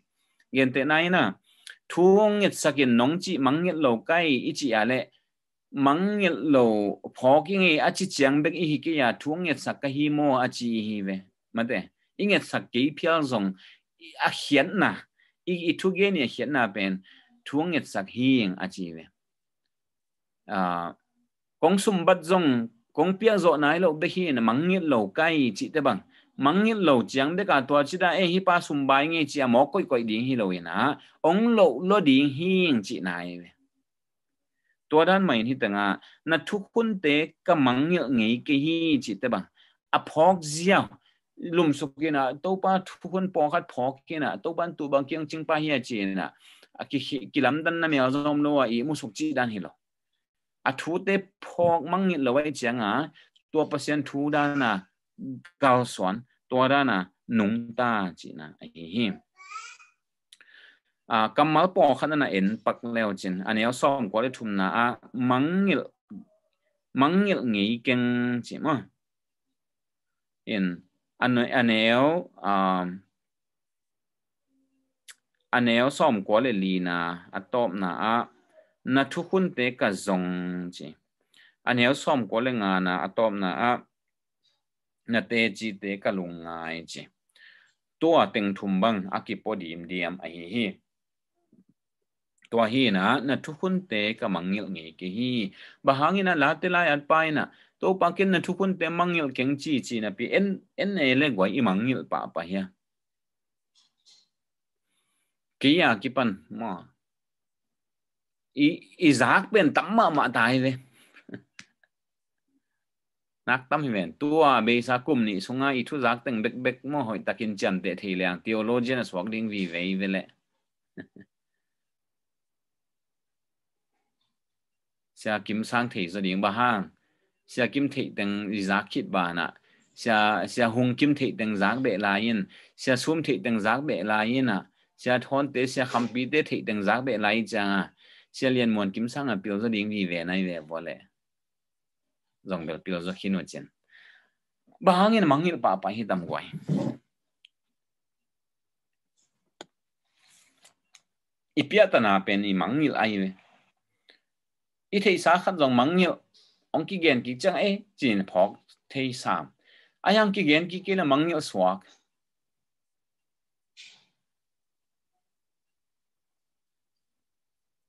gen thế nay na thuông nhiệt sắc hiện nóng chị mắng hiệu lầu cái ít chị à lệ mắng hiệu lầu phó cái gì à chị chiang biết ít cái à thuông nhiệt sắc cái hi mô à chị hi về mà thế ít nhiệt sắc kỹ phiêu dòng a hian na i i thu ge ni hian na bên thuang et sak hieng a chi về, à kong sum bat zong kong pia zo nai lo be hiền na mang ngit lo kai chi te bang mang ngit lo chiang de cả tua chi da e hi pa sum bai nge chi a mo koi koi đi hi lo ina ong lo lo ding hieng chi nai ve tua đan mai hi tanga na thu kun te ka mang ngil ngei ke hi chi te bang a phok ziao lum sukina thu pa bỏ po khat kia kina to ban tu bang kyang ching pa hi china a ki ki lam dan na me azom lo i mu suk chi đan hi lo a thu tế phok mang ni lo wai chang a to pa sian thu đan na gao swan tua đan na nung ta china a hi hi a kamal po khat na en pak leo chin an yo som ko le thum na a mang mangil ngi keng chi mà in anh anh éo ờ, anh éo xóm quá lệ lì na à top na à na thu khun tế cả dòng chứ anh éo xóm quá lệ ngà na à top na à na tế chi tế cả lùng ngài chứ tua tình thùng băng akipo điểm điểm ai hi tua hi na na thu khun tế cả mangil nghe kia hi bahangina à latilai at à paina to pakin na thukun te mangil keng chi chi na pi en en ne le gwa i mangil pa pa ya ki ya ki pan ma i i zak ben tam ma ma tai le nak tam hi men tua be sa kum ni sunga i thu zak teng bek bek mo hoi takin chan te thei lang theologian as wak ding vi ve ve le sia kim sang thei za ding ba hang sẽ kim thị từng giác khit ba na sẽ sẽ hung kim thị từng giác bệ la yên, sẽ xuống thị từng giác bệ la yên yin na sia thon te sia kham pi te thei teng zak be lai cha sẽ liền muôn kim sang a pil vì ding này ve nai lệ, dòng le zong bel khi nội khinu chen ba hangin mangil pa pa hi dam gwai ipiata na pen i mangil ai ve i thei sa khat zong mangil ông kia gen kia chẳng ai chín phọc thấy sam ai hăng kia gen kia kia là mang nhau swag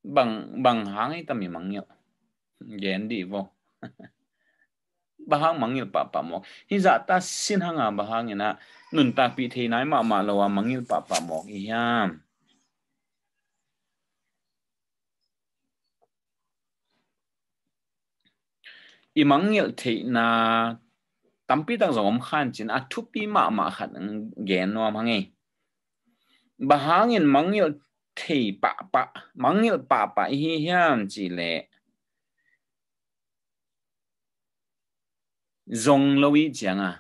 bằng bằng hàng ấy tầm mang nhau gen đi vô bahang mangil papa mọc hiện giờ ta xin à sin hanga này nè nun ta pi thei nai ma ma lo wa mangil papa mọc hi yam imangil the na tampi tang zong om khan chin a thu pi ma ma khan gen no ma nge ba hang in mangil the pa pa mangil pa pa hi hiam chi le zong lo yi chiang a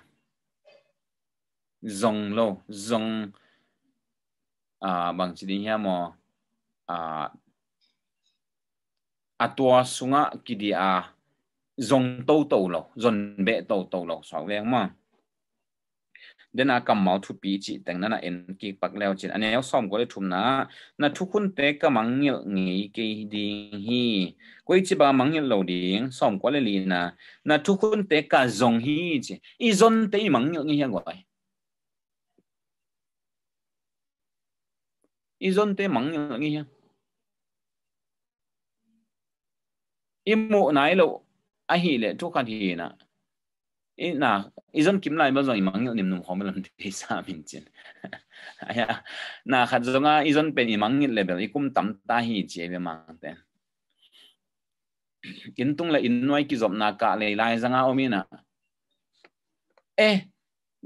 zong lo zong à bằng chỉ đi hiam à à tua sunga à dòng tàu tàu lò dòng bệ tàu tàu lò sáu vẹn mà đến à cầm máu à thu bí chỉ tăng là en kỳ bạc leo trên anh em xong có thể thum na na thu khun tế cả mắng nhiều nghĩ kỳ đi hi quay chỉ ba mắng nhiều lâu đi xong có thể lì na na thu khun tế cả dòng hi chỉ y dòng tế mắng nhiều như hiện gọi y dòng tế mắng nhiều như hiện y mộ nái lộ a hi le tu khan hi na i na izon kim lai ba zong imang ngil nim num khom lam ti sa min chin aya na khat zonga izon pen imang ngil level ikum tam ta hi che be mang ten kin tung la in noi ki zom na ka le lai zanga omi na e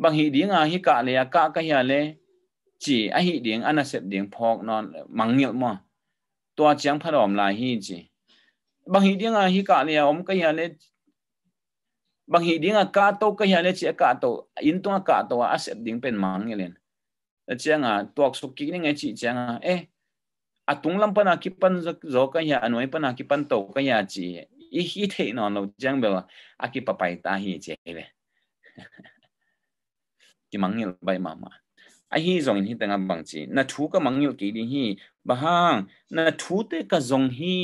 bang hi dinga hi ka le ka ka hi le chỉ a hi ding ana sep ding phok non mang ngil mo tua chiang pharom lai hi chi bằng hi dinga hi ka ne om ka ya bằng hi dinga ka to ka ya ne che ka to in to ka to a set ding pen mang ne len e che nga tuak su ki ne nge chi che nga e eh, atung lam pana ki pan zo ka ya anoi pana ki pan to ka ya chi i hi the no no jang be wa a ki pa pai ta hi che le ki mang ne bai ma ma a hi zong hi ta nga bang chi na thu ka mang ne ki ding hi bà hang na thu te ka zong hi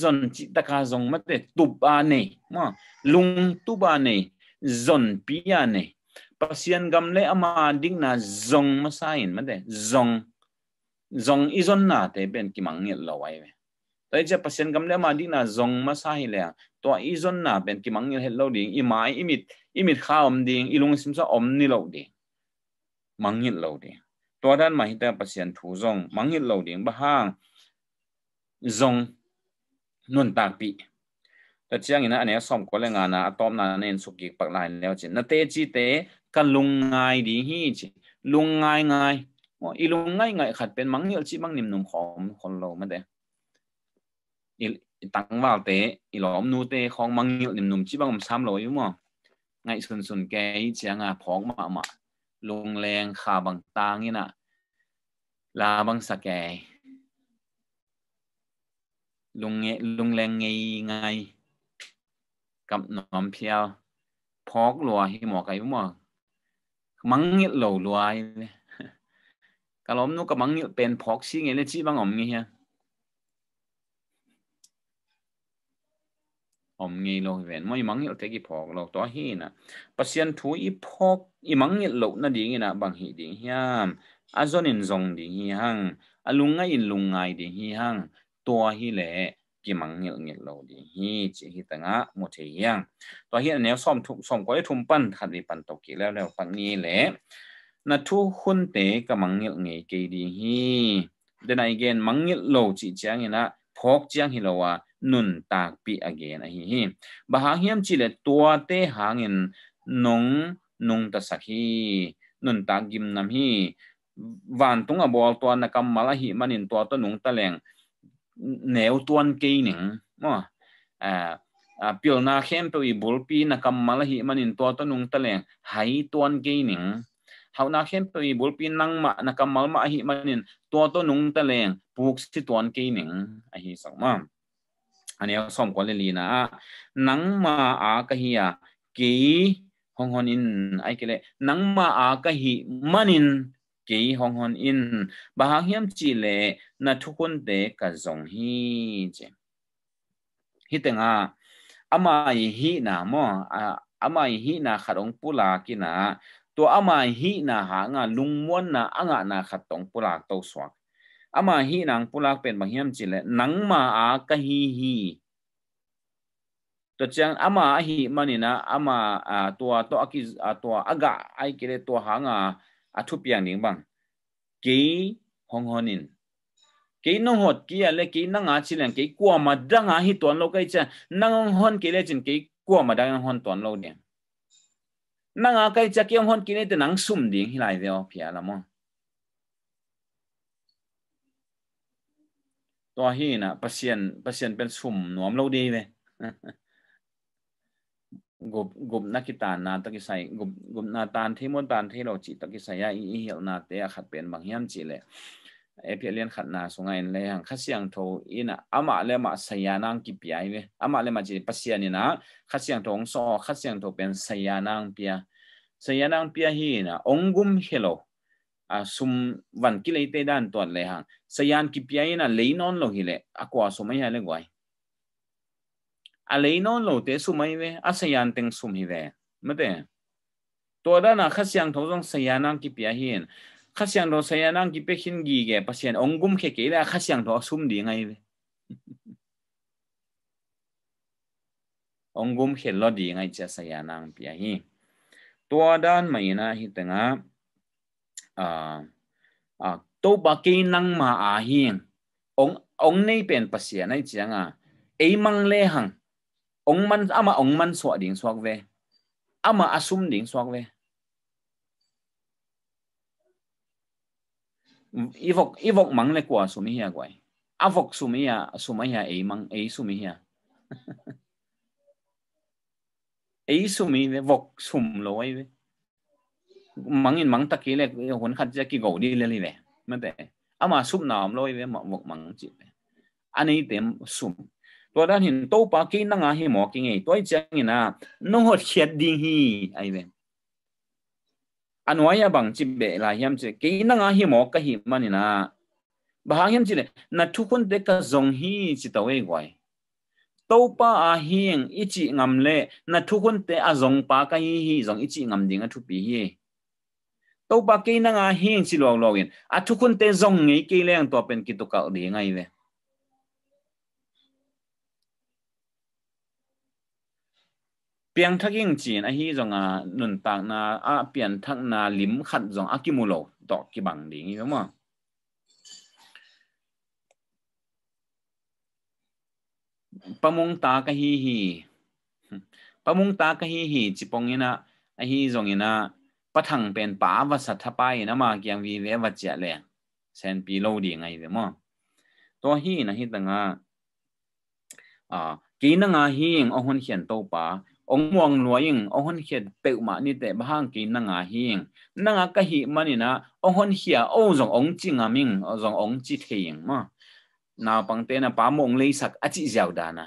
zon chi ta ka zong ma te tu ba ne ma lung tu ba ne zon pi ya ne pasian gam le ama ding na zong ma sain ma te zong zong i zon na te ben ki mang ngel lo wai ve tai cha pasian gam le ama ding na zong ma sai le to i zon na ben ki mang ngel hel lo ding i mai imit imit kha om ding ilung sim sa om ni lo ding mang ngel lo ding ตัวด้านมาหิตาปัสยันถูจงมังหิเหลาเดียงบ้างจงนุนตากปีแต่เชียงอินะอันนี้สอมก็เลยงานนะอะตอมนั้นเองสุกิปักลายแล้วจินนาเตจิเตกันลุงง่ายดีฮีจิลุงง่ายง่ายอีลุงง่ายง่ายขัดเป็นมังหิลจิมังนิมนุมของคนเราไม่ได้อีตังว่าเตอีหลอมนูเตของมังหิลนิมนุมจิบังมซ้ำเราอยู่มั้งไงสุนสุนแกเชียงอ่ะพองมามาลงแรงขาบางตางนี่นะลาบังสแกลงเงลงแรงไงไงกับหนอมเพียวพอกลัวให้หมอไก่หมอมังเงี้ยหลัวเลยกะล้อมนู้กับมังเงี้ยเป็นพอกชเงี้ยเลยชี้บังอมเงี้ยอมเงี้ยลงเห็นไม่มังเงี้ยเทกิพอกเราตัวเฮน่ะปัสยันทุยพอก imang ngel lo na ding ina bang hi ding hiam azon in zong ding hi hang alunga in lungai ding hi hang tua hi le ki mang ngel ngel lo ding hi chi hi tanga mo the yang to hi ne som thum som ko thum pan khat ni pan to ki le le pan ni le na thu hun te ka mang ngel nge ke ding hi then again mang ngel lo chi chang ina phok chiang hi lo wa nun tak pi again a hi hi ba ha hiam chi le tua te hangin nong นุงตัสักฮีนุนตากิมนำฮีวันตุงอ่ะบอกตัวนักกรรมาละฮีมันินตัวตัวนุงตะแหลงแนวตัวนกีนึงมั้วเอ่อเปลี่ยนาเข้มไปอีบุลปีนักกรรมาละฮีมันินตัวตัวนุงตะแหลงหายตัวนกีนึงเขานักเข้มไปอีบุลปีนังมะนักกรรมาฮีมันินตัวตัวนุงตะแหลงปูกสิตัวนกีนึงไอฮีสังมั้งอันนี้เาส่งก่อนเลยนะนังมาอากะเฮียกี hong hon in ai kele nangma a ka hi manin ke hong hon in ba ha hiam chi le na thukun te ka zong hi je hi te nga ama hi na mo ama hi na kharong pula ki na to ama hi na ha nga lungmon na anga na khatong pula to swak ama hi nang pulak pen ba hiam chi le nangma a ka hi hi to chang ama hi manina ama a tua to aki a tua aga ai kire tua hanga a thu piang ning bang ki hong honin ki nong hot ki ale ki nanga chilang ki kwa ma danga hi ton lo kai cha nang hon ki le chin ki kwa ma danga hon ton lo ne nanga kai cha ki hon ki ne te nang sum ding hi lai de o pia la mo to hi na pasien pasien pen sum nuam lo de ve กบกบนักกีตานาตะกิใส่กบกบนาตานที่มดตานที่เราจิตะกิใส่ยาอีเหี่ยนาเตะขัดเป็นบางยามจีเลยเอพิเลียนขัดนาสงไงเลยังขัดเสียงโทอินะอามาเลมาสยานางกิปยาเวอามาเลมาจีปัสยานินะขัดเสียงโทงซอขัดเสียงโทเป็นสยานางเปียสยานางเปียฮีนะองกุมเฮโลอาสมวันกิเลยเตด้านตัวเลยฮังสยานกิปยาอินะเลยนอนโลฮีเลอากัว่าสมัยยัเลกไว a lei non lo te sumai ve a sayan teng sumi ve mate to da na khasyang thong jong sayanang ki pia hin khasyang ro sayanang ki pe hin gi ge pasien ongum khe ke la khasyang tho sum di ngai ve ongum khe lo di ngai cha sayanang pia hi to dan mai na hi tanga a a to ba ke nang ma a hin ong ong nei pen pasien ai chiang a เอมังเลหัง ông man ama ông man so ding swak ve ama asum về swak ve ivok ivok mang lại quả sumi hia kwai avok sumi hia sumi hia ấy mang ấy sumi hia ấy sumi ve vok sum lo ai ve mang in mang takile hon khat ja ki go di le li ve mate ama sum nam về ve vok mang chi anh ấy tiệm sum ตัวด้านหินโตปากินังอาหิหมอกิงไงตัวเจียงนะน้องหดเขียดดิ่งฮีไอเวอันวายบังจิเบลาเฮียมจิกินังอาหิหมอก็หิมันนะบางเฮียมจิเนี่ยนัทุกคนเด็กก็จงฮีจิตเอาไว้ไว้โตปาอาหิงอิจิงำเละนัทุกคนเตอาจงปาก็ฮีฮีจงอิจิงำดิ่งทุปีฮี to ba ke na nga hing si lo lo yin a thu kun te zong ngi ke leng to pen ki to ka de ngai ve เปียงทักยิ่งจีนอฮีจงอ่ะนุนปากนาอ่ะเปียนทักนาลิมขัดจงอากิมูโลตอกกิบังดิ่งอยู่มั้งปะมงตากะฮีฮีปะมงตากะฮีฮีจิปงยินะอฮีจงยินะปะทังเป็นป๋าวัสดทัปไปนะมาเกียงวีเววัจเจเลเซนปีโลดีไงเดี๋ยวมั้งตัวฮีนะฮีตังอ่ะอ่ากินังอ่ะฮีงอหุนเขียนโตป๋า ong muang luaing ong hon hiat peu ma ni te bahang ki na nga hing na nga ka hi mani na ong hon hia o zong ong chi nga ming o zong ong chi thing ma na pang te na pa mong lei sak a chi giao da na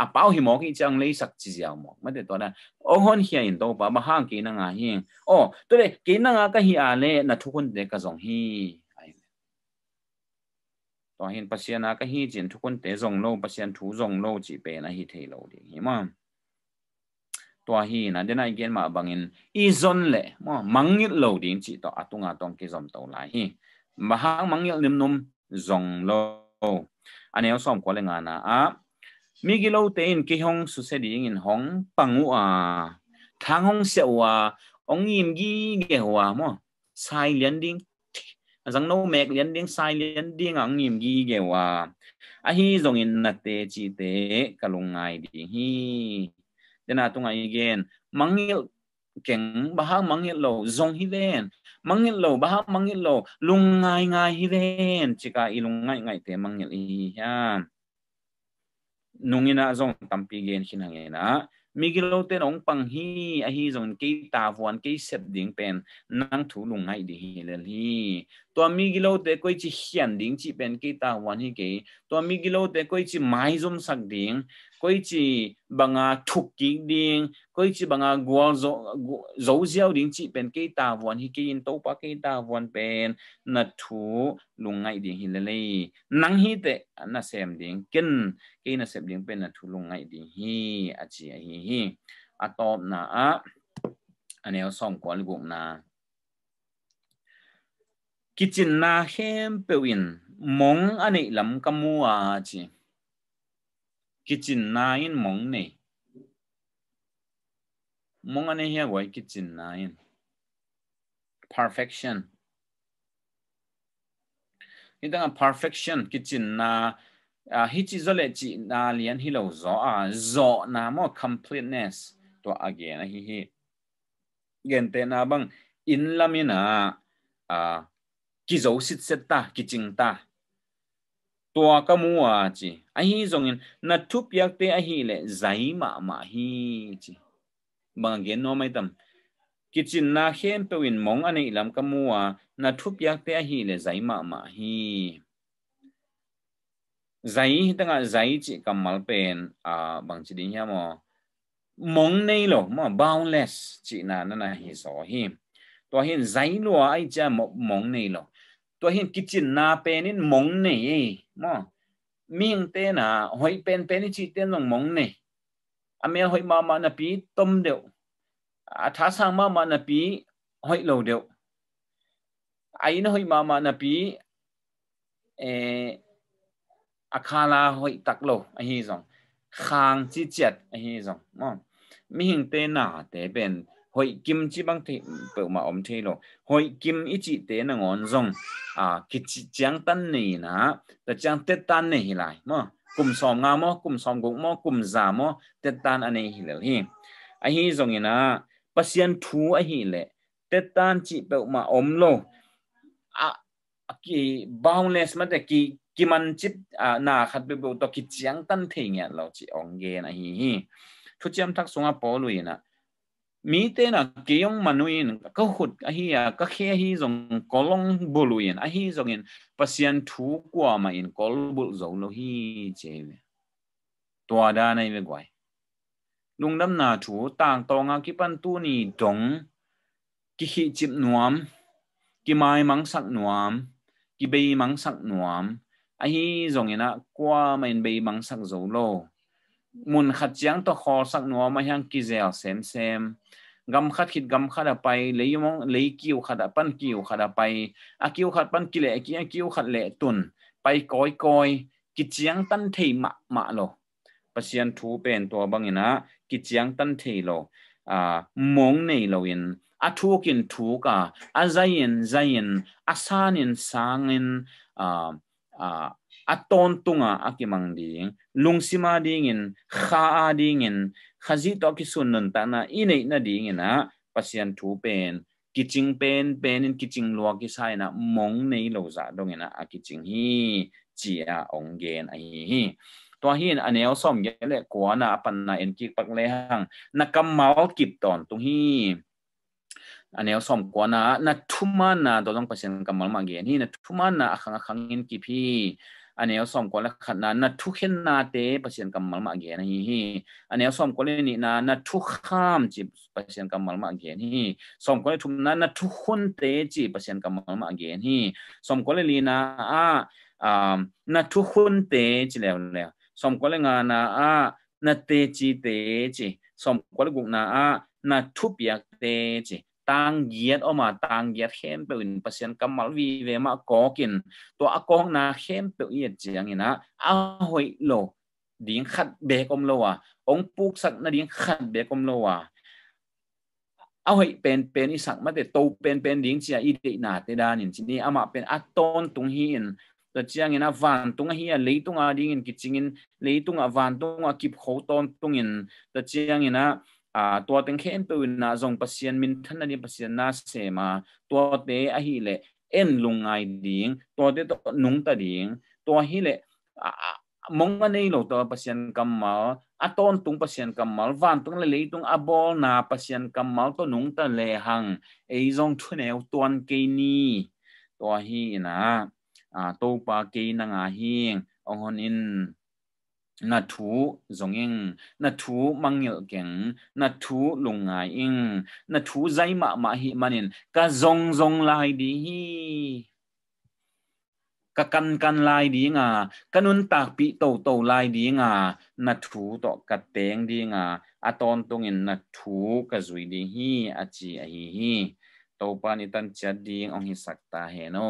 a pao hi mo ki chang lei sak chi giao mo ma te to na ong hon hia in to pa bahang ki nanga nga hing o to le ki na nga ka hi a le na thu kon te ka zong hi to hin pasian na ka hi jin thu kon te zong lo pasian thu zong lo chi pe na hi thei lo ding hi ma tua hi na dena igen ma bangin i zon le mo mangil lo ding chi to atunga tong ki zom to lai hi ma hang mangil nim num zong lo aneo som ko le nga na a mi gi lo te in ki hong su se ding in hong pangu a thang hong se wa ong im gi ge wa mo sai lian ding rằng nô mẹt liên điên sai liên điên ngang im ghi ghé hòa à hi dòng in nát tê chi tê cả lùng ngài đi hi tena tunga igen mangil keng mang mangil lâu zong hi mang lâu bá mangil mang baha lâu lung ngay ngay hi chỉ cả lung ngay ngay ngai mang mangil i ha nung ina zong tam pi gen khi hinangena migilo ten ong pang hi a hi zong ke ta vuan ke sep ding pen nang thu lung lungai di hi lel hi tua mi gilo te koi chi hian ding chi pen ki ta wan hi ke tua mi gilo te koi chi mai zum sak ding koi chi banga thuk ki ding koi chi banga gwa zo zo ziao ding chi pen ki ta wan hi ke in to pa ki ta wan pen na thu lungai ding hi le le nang hi te na sem ding ken ke na sem ding pen na thu lungai ding hi a chi hi hi a top na a em som kwal guk na kitchen na hem pewin mong ani lam kamu a à chi kitchen na in mong ne mong ani he wai kitchen na in perfection idang perfection kitchen na à hi chi zo le chi na lian hi lo zo à zo na mo completeness to à again hi hi gen te na à, bang vâng, in lamina à ki dấu sit set ta ki ching ta tòa ka mua a chi a hi zong in na thup yak tế a hi le zai ma ma hi chi bằng cái no mai tam ki chin na hem pe win mong anh ilam ka mu a na thup yak te a hi le zai ma ma hi zai tanga chỉ chi kamal pen a bang chi din ya mo mong này lo mà boundless chỉ là nó là hi so hi to hin zai lua ai cha mộng mong này lo ตัวหินกิจินนาเปนินมงนี่มอมิงเตนะหอยเป็นเป็นจีเตนลงมงนี่อเมลหอยมามานาปีต้มเดียวอาท้าสังมามานาปีหอยโลเดียวไอ้นหอยมามานาปีเออาคาลาหอยตักโลไอ้ฮีซองคางจีเจ็ดไอ้ฮีซองมอมิงเตนะเตเป็น hội kim chỉ bằng thì bởi mà ông thế lo hội kim ít chỉ tế là ngon rong à cái chỉ chẳng tan này nà ta chẳng tết tan này lại mà cùng xóm ngà mà cùng xóm cũng mà cùng già mà tết tan anh ấy lại hi anh ấy rong nà pasien thú anh ấy lại tết tan chỉ bởi mà ông lo à cái boundless mà cái kiman chỉ à na khát bị bộ to cái chẳng tan thì nghe lo chỉ ông ghê này hi thu chiam thắc xuống à bỏ lui nà mi tên là kiyong manuin ka khut a hi a ka khe hi zong kolong buluin a hi zong in pasian thu kwa ma in kol bul zo lo hi che ve to da nai ve gwai lung dam na thu tang tong a ki pan tu ni dong ki hi chip nuam ki mai mang sak nuam ki be mang sak nuam a hi zong ina kwa ma in be mang sak zo lo มุนขัดจังตัวคอสักหนัวมาอย่างกิเซลเซมเซมกำขัดคิดกำขัดไปเลยมองเลยกิวขัดปั้นกิวขัดไปอากิวขัดปั้นกิเลกิอากิวขัดเละตุนไปก้อยก้อยกิจยังตันเทมะมะโลปเชียนทูเป็นตัวบางอย่างนะกิจยังตันเทโลอ่ามงในโลยินอาทูกินทูกะอาใจเย็นใจเย็นอาสานินสางินอ่าอ่า aton tunga akimang ding lungsima dingin kha a dingin khazi to ki sunnan ta na ine na dingin na pasian thu pen kiching pen pen in kiching lua ki sai na mong nei lo za dong na a kiching hi chi a ong gen a hi hi to hin anel som ge le ko na pan na en ki pak le hang na kam mal kip ton tung hi anel som ko na na thuma na dolong pasian kamal ma gen hi na thuma na akhang akhang in ki phi อันนี้สมก็ละขนาดนัทุกเห็นนาเตปเสียนกำมัลมาเกียนฮีอันนี้สมก็เลนี่นานัทุกข้ามจิปเสียนกำมัลมาเกียนฮีสมก็เลทุกนั้นนัทุกคนเตจิปเสียนกำมัลมาเกียนฮีสมก็เลลีนาอ่าอ่านัทุกคนเตจิแล้วแล้วสมก็เลงานาอ่านัเตจิเตจิสมก็เลกุนาอ่านัทุปยักเตจิ tang giết ôm mà tang giết hem pe un pasien kamal vi ve ma ko kin to a kong na hem pe yet chiang ina a hoi lo ding khat be kom lo wa ong puk sak na ding khat be kom lo wa a hoi pen pen i sak ma te to pen pen ding chia i de na te dan in chini ama pen a ton tung hi in ta chiang ina van tung hi a à, tung a ding in kiching in leitung a van tung a kip kho ton tung in ta chiang ina à tua tiếng khen tôi na dòng pasien min thân anh pasien na xem mà tua tế à hi lệ en lùng ngay điên tua tế to nung ta điên tua hi lệ mong anh ấy lâu tua pasien cầm mà à tôn tung pasien cầm mà van tung lệ lấy tung abo na pasien cầm mà to nung ta lệ hằng ấy dòng thuê nèo tuan cây ni tua hi na à tô pa cây na ngà hiền ông hôn in na thu zong in na thu mang nhở keng na thu lung ngai in na thu zai ma ma hi manin ka zong zong lai đi hi ka kan kan lai đi nga kanun tak pi tàu tàu lai đi nga na thu to ka teng đi nga aton tung in na thu ka zui đi hi achi a hi hi to pa ni tan chat ding ong hi sakta he no